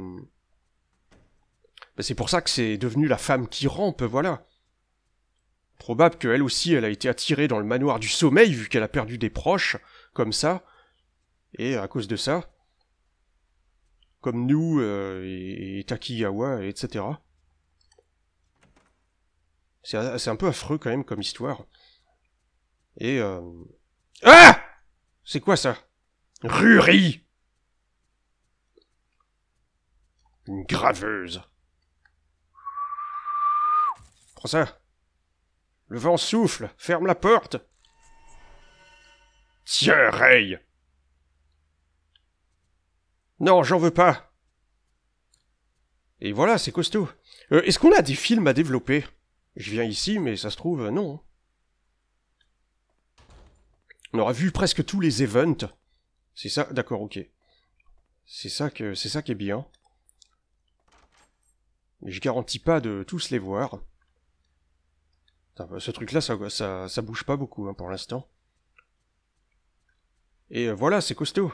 Bah, c'est pour ça que c'est devenu la femme qui rampe, voilà. Probable qu'elle aussi, elle a été attirée dans le manoir du sommeil, vu qu'elle a perdu des proches, comme ça. Et à cause de ça, comme nous euh, et, et, etc. C'est un peu affreux quand même comme histoire. Et... Euh, ah C'est quoi ça Ruri Une graveuse. Prends ça. Le vent souffle, ferme la porte. Tiens, non, j'en veux pas. Et voilà, c'est costaud. Euh, est-ce qu'on a des films à développer Je viens ici, mais ça se trouve, euh, non. On aura vu presque tous les events. C'est ça D'accord, ok. C'est ça, ça qui est bien. Mais je garantis pas de tous les voir. Bah, ce truc-là, ça, ça, ça, bouge pas beaucoup hein, pour l'instant. Et euh, voilà, c'est costaud.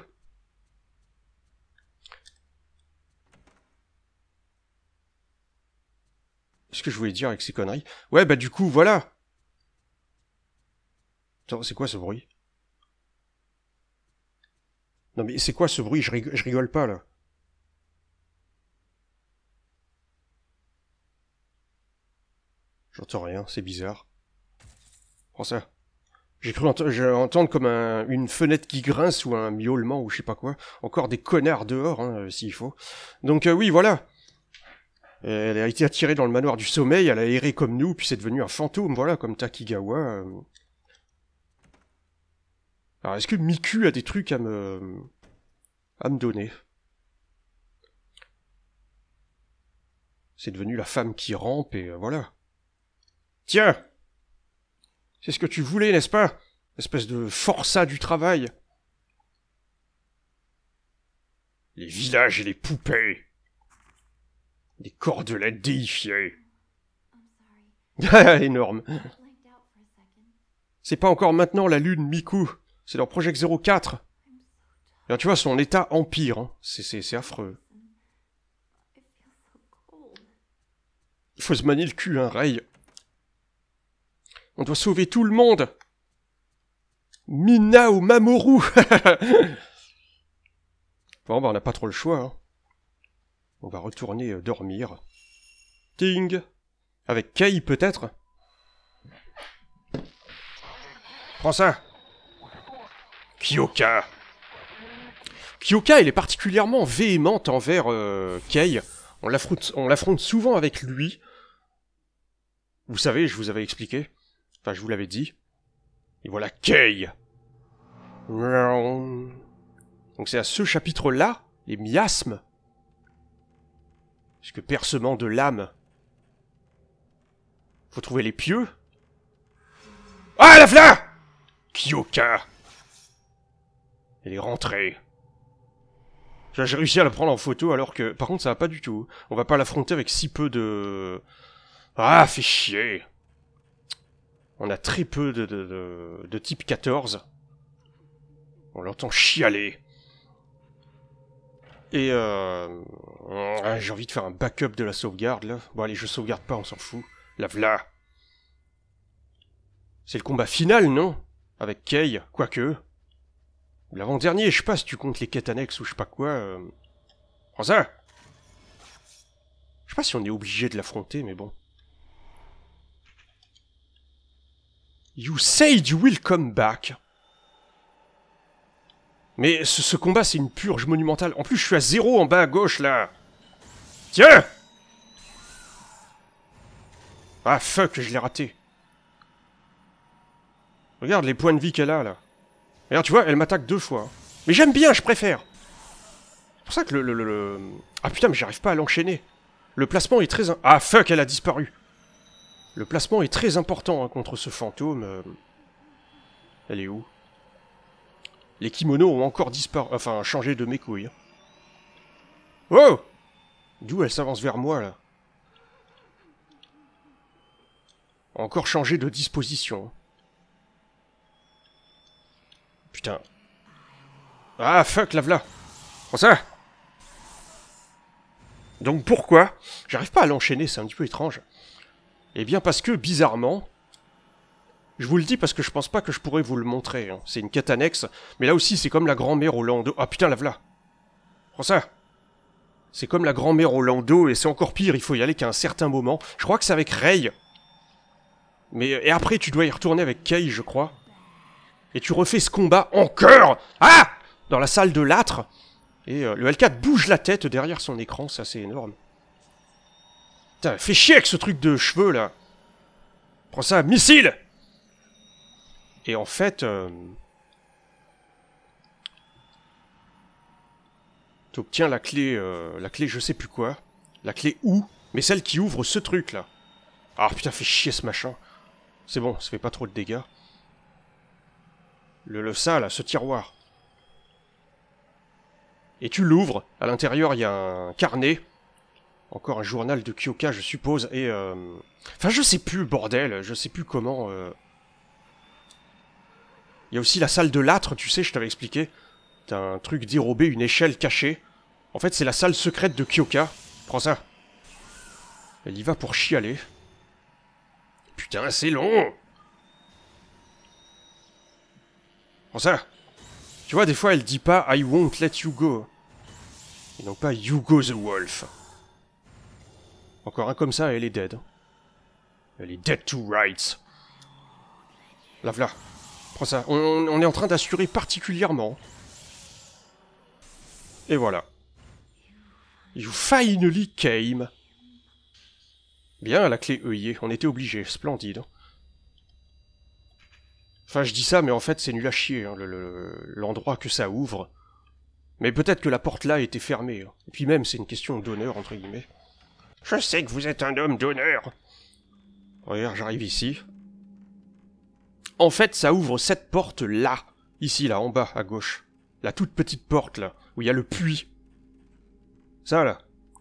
Qu'est-ce que je voulais dire avec ces conneries Ouais, bah du coup, voilà Attends, c'est quoi ce bruit Non mais c'est quoi ce bruit je rigole, pas là. J'entends rien, c'est bizarre. Prends ça. J'ai cru entendre comme une fenêtre qui grince ou un miaulement ou je sais pas quoi. Encore des connards dehors, hein, euh, s'il faut. Donc euh, oui, voilà. Euh, elle a été attirée dans le manoir du sommeil, elle a erré comme nous, puis c'est devenu un fantôme, voilà, comme Takigawa. Euh. Alors, est-ce que Miku a des trucs à me... à me donner C'est devenu la femme qui rampe, et euh, voilà. Tiens C'est ce que tu voulais, n'est-ce pas Espèce de forçat du travail Les villages et les poupées des cordelettes déifiées. Ah, énorme. C'est pas encore maintenant la lune, Miku. C'est leur Project 04. Alors, tu vois, son état empire. Hein. C'est affreux. Il faut se manier le cul, hein, Ray. On doit sauver tout le monde. Mina ou Mamoru. bon, bah, on n'a pas trop le choix. Hein. On va retourner euh, dormir. Ting Avec Kay, peut-être Prends ça Kyoka Kyoka, elle est particulièrement véhémente envers euh, Kay. On l'affronte souvent avec lui. Vous savez, je vous avais expliqué. Enfin, je vous l'avais dit. Et voilà Kay Donc c'est à ce chapitre-là, les miasmes, que percement de l'âme. Faut trouver les pieux. Ah, la flamme Kyoka Elle est rentrée. J'ai réussi à la prendre en photo alors que... Par contre, ça va pas du tout. On va pas l'affronter avec si peu de... Ah, fait chier On a très peu de, de, de, de type 14. On l'entend chialer. Et... Euh... Oh, j'ai envie de faire un backup de la sauvegarde, là. Bon, allez, je sauvegarde pas, on s'en fout. La voilà C'est le combat final, non Avec Kay, quoique. L'avant-dernier, je sais pas si tu comptes les quêtes annexes ou je sais pas quoi. Prends euh. ça Je sais pas si on est obligé de l'affronter, mais bon. You said you will come back. Mais ce, ce combat, c'est une purge monumentale. En plus, je suis à zéro en bas à gauche, là Tiens Ah fuck, je l'ai raté. Regarde les points de vie qu'elle a là. Regarde, tu vois, elle m'attaque deux fois. Hein. Mais j'aime bien, je préfère. C'est pour ça que le, Ah putain, mais j'arrive pas à l'enchaîner. Le placement est très... Ah fuck, elle a disparu. Le placement est très important hein, contre ce fantôme. Euh. Elle est où Les kimonos ont encore disparu... Enfin, changé de mes couilles. Hein. Oh D'où elle s'avance vers moi, là Encore changé de disposition. Putain. Ah, fuck, la Prends ça Donc pourquoi J'arrive pas à l'enchaîner, c'est un petit peu étrange. Eh bien parce que, bizarrement... Je vous le dis parce que je pense pas que je pourrais vous le montrer. Hein. C'est une quête annexe. Mais là aussi, c'est comme la grand-mère au landau. Ah putain, la Prends ça c'est comme la grand-mère Orlando, et c'est encore pire, il faut y aller qu'à un certain moment. Je crois que c'est avec Ray. Mais, et après, tu dois y retourner avec Kay, je crois. Et tu refais ce combat encore hein, Ah Dans la salle de l'âtre. Et euh, le L4 bouge la tête derrière son écran, ça c'est énorme. Putain, fais chier avec ce truc de cheveux, là Prends ça, missile Et en fait... Euh, t'obtiens la clé, euh, la clé je sais plus quoi, la clé où, mais celle qui ouvre ce truc là. Ah putain, fait chier ce machin. C'est bon, ça fait pas trop de dégâts. Le, le ça ce tiroir. Et tu l'ouvres, à l'intérieur il y a un carnet, encore un journal de Kyoka je suppose, et... Euh, enfin je sais plus, bordel, je sais plus comment... Euh. Il y a aussi la salle de l'âtre, tu sais, je t'avais expliqué un truc dérobé, une échelle cachée. En fait, c'est la salle secrète de Kyoka. Prends ça. Elle y va pour chialer. Putain, c'est long Prends ça Tu vois, des fois, elle dit pas « I won't let you go ». Et non pas « You go the wolf ». Encore un comme ça, elle est dead. Elle est dead to rights. Lave-la. Prends ça. on est en train d'assurer particulièrement et voilà. You finally came. Bien, la clé œillée. Euh, On était obligé. Splendide. Hein. Enfin, je dis ça, mais en fait, c'est nul à chier, hein, l'endroit que ça ouvre. Mais peut-être que la porte là était fermée. Hein. Et puis même, c'est une question d'honneur, entre guillemets. Je sais que vous êtes un homme d'honneur. Regarde, j'arrive ici. En fait, ça ouvre cette porte là. Ici, là, en bas, à gauche. La toute petite porte, là, où il y a le puits. Ça, là,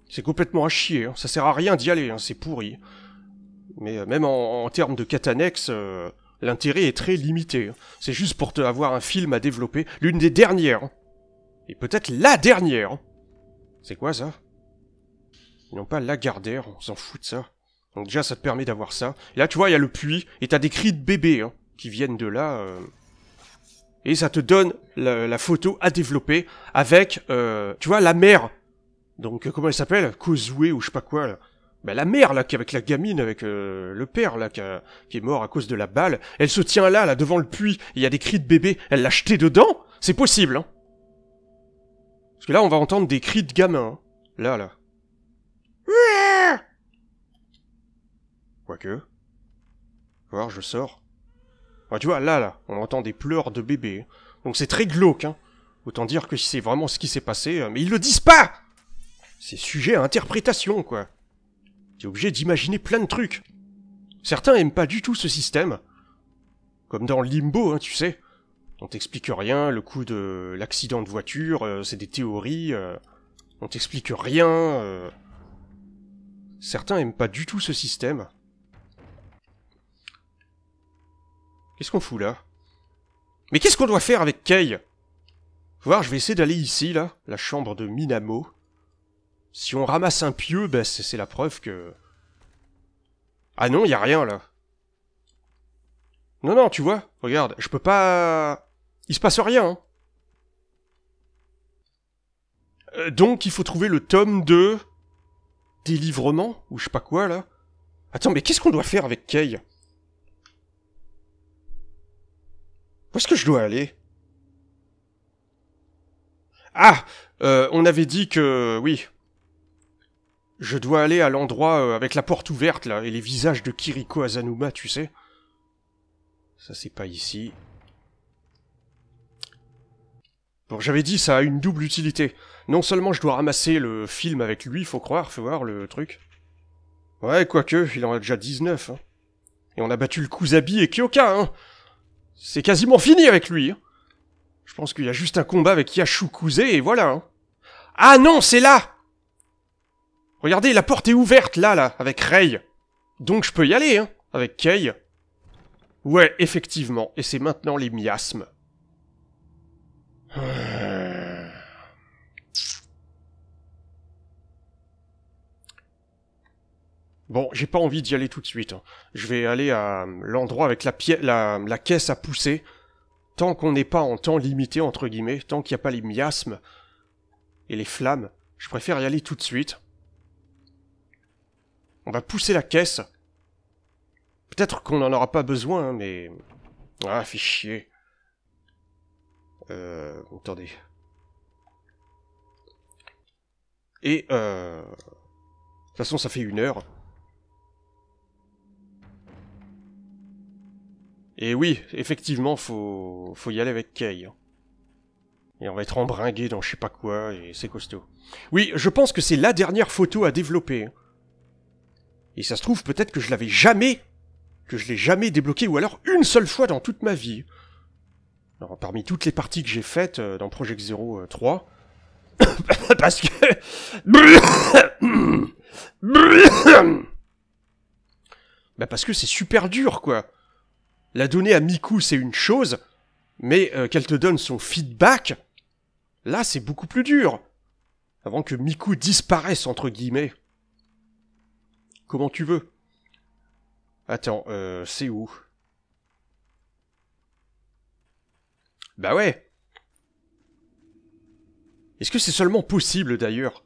c'est complètement à chier, hein. ça sert à rien d'y aller, hein, c'est pourri. Mais euh, même en, termes de catanex, euh, l'intérêt est très limité. Hein. C'est juste pour te avoir un film à développer, l'une des dernières. Et peut-être la dernière. C'est quoi ça Ils n'ont pas gardère, on s'en fout de ça. Donc déjà, ça te permet d'avoir ça. Et là, tu vois, il y a le puits, et t'as des cris de bébé qui viennent de là. Euh et ça te donne la, photo à développer avec, euh, tu vois, la mère. Donc, euh, comment elle s'appelle Kozue ou je sais pas quoi, là. Ben, la mère, là, qui avec la gamine, avec euh, le père, là, qui, qui, est mort à cause de la balle, elle se tient là, là, devant le puits, il y a des cris de bébé, elle l'a jeté dedans C'est possible, hein Parce que là, on va entendre des cris de gamin, hein. Là Là, là. Quoique. Voir, je sors tu vois, là, là, on entend des pleurs de bébés. Hein. Donc c'est très glauque, hein. Autant dire que c'est vraiment ce qui s'est passé, euh, mais ils le disent pas C'est sujet à interprétation, quoi. T'es obligé d'imaginer plein de trucs. Certains aiment pas du tout ce système. Comme dans Limbo, hein, tu sais. On t'explique rien, le coup de l'accident de voiture, euh, c'est des théories, euh. on t'explique rien. Certains aiment pas du tout ce système. Qu'est-ce qu'on fout là Mais qu'est-ce qu'on doit faire avec Kei voir, je vais essayer d'aller ici, là, la chambre de Minamo. Si on ramasse un pieu, bah c'est la preuve que... Ah non, y a rien là. Non, non, tu vois, regarde, je peux pas... Il se passe rien. Hein. Euh, donc il faut trouver le tome de... Délivrement Ou je sais pas quoi là. Attends, mais qu'est-ce qu'on doit faire avec Kei Où est-ce que je dois aller Ah euh, On avait dit que... Oui. Je dois aller à l'endroit euh, avec la porte ouverte, là, et les visages de Kiriko Azanuma, tu sais. Ça, c'est pas ici. Bon, j'avais dit, ça a une double utilité. Non seulement je dois ramasser le film avec lui, faut croire, faut voir le truc. Ouais, quoique, il en a déjà 19, hein. Et on a battu le Kusabi et Kyoka, hein c'est quasiment fini avec lui. Hein. Je pense qu'il y a juste un combat avec Yashukuze et voilà. Hein. Ah non, c'est là Regardez, la porte est ouverte là, là, avec Rei. Donc je peux y aller, hein, avec Kei. Ouais, effectivement, et c'est maintenant les miasmes. Ah. Bon, j'ai pas envie d'y aller tout de suite. Hein. Je vais aller à euh, l'endroit avec la, la, la, caisse à pousser. Tant qu'on n'est pas en temps limité, entre guillemets, tant qu'il n'y a pas les miasmes et les flammes, je préfère y aller tout de suite. On va pousser la caisse. Peut-être qu'on n'en aura pas besoin, hein, mais... Ah, fait Euh... Attendez. Et... Euh... De toute façon, ça fait une heure. Et oui, effectivement, faut, faut y aller avec Kay. Et on va être embringué dans je sais pas quoi, et c'est costaud. Oui, je pense que c'est la dernière photo à développer. Et ça se trouve, peut-être que je l'avais jamais... Que je l'ai jamais débloqué, ou alors une seule fois dans toute ma vie. Alors, parmi toutes les parties que j'ai faites dans Project Zero 3... parce que... bah parce que c'est super dur, quoi la donner à Miku, c'est une chose, mais euh, qu'elle te donne son feedback, là, c'est beaucoup plus dur. Avant que Miku disparaisse, entre guillemets. Comment tu veux Attends, euh, c'est où Bah ouais Est-ce que c'est seulement possible, d'ailleurs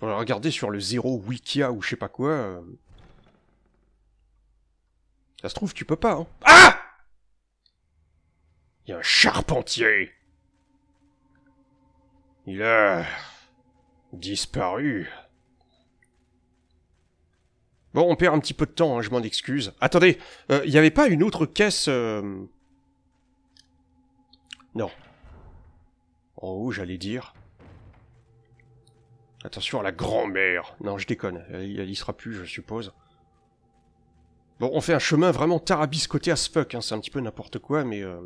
Regarder sur le zéro Wikia ou je sais pas quoi... Euh. Ça se trouve, tu peux pas, hein. Ah il y a un charpentier. Il a disparu. Bon, on perd un petit peu de temps, hein, je m'en excuse. Attendez, euh, il n'y avait pas une autre caisse... Euh, non. En haut, j'allais dire. Attention à la grand-mère. Non, je déconne. Elle, y sera plus, je suppose. Bon, on fait un chemin vraiment tarabiscoté à ce fuck. Hein. C'est un petit peu n'importe quoi, mais... Euh,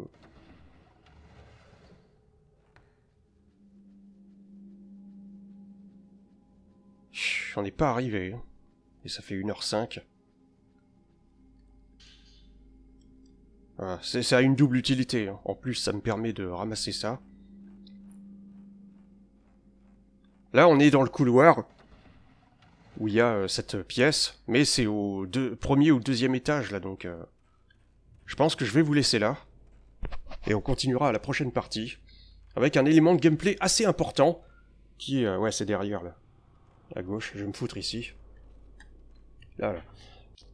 j'en ai pas arrivé. Et ça fait 1h05. ça a une double utilité. En plus, ça me permet de ramasser ça. Là, on est dans le couloir où il y a euh, cette pièce, mais c'est au premier ou deuxième étage, là, donc... Euh, je pense que je vais vous laisser là. Et on continuera à la prochaine partie, avec un élément de gameplay assez important, qui... est... Euh, ouais, c'est derrière, là à gauche, je vais me foutre ici. Là, là.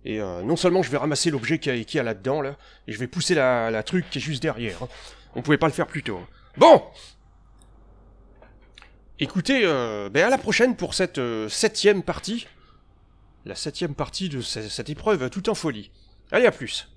Et euh, non seulement je vais ramasser l'objet qui est là-dedans, là, et je vais pousser la, la truc qui est juste derrière. On hein. On pouvait pas le faire plus tôt. Hein. Bon Écoutez, euh, ben à la prochaine pour cette euh, septième partie. La septième partie de cette, cette épreuve tout en folie. Allez, à plus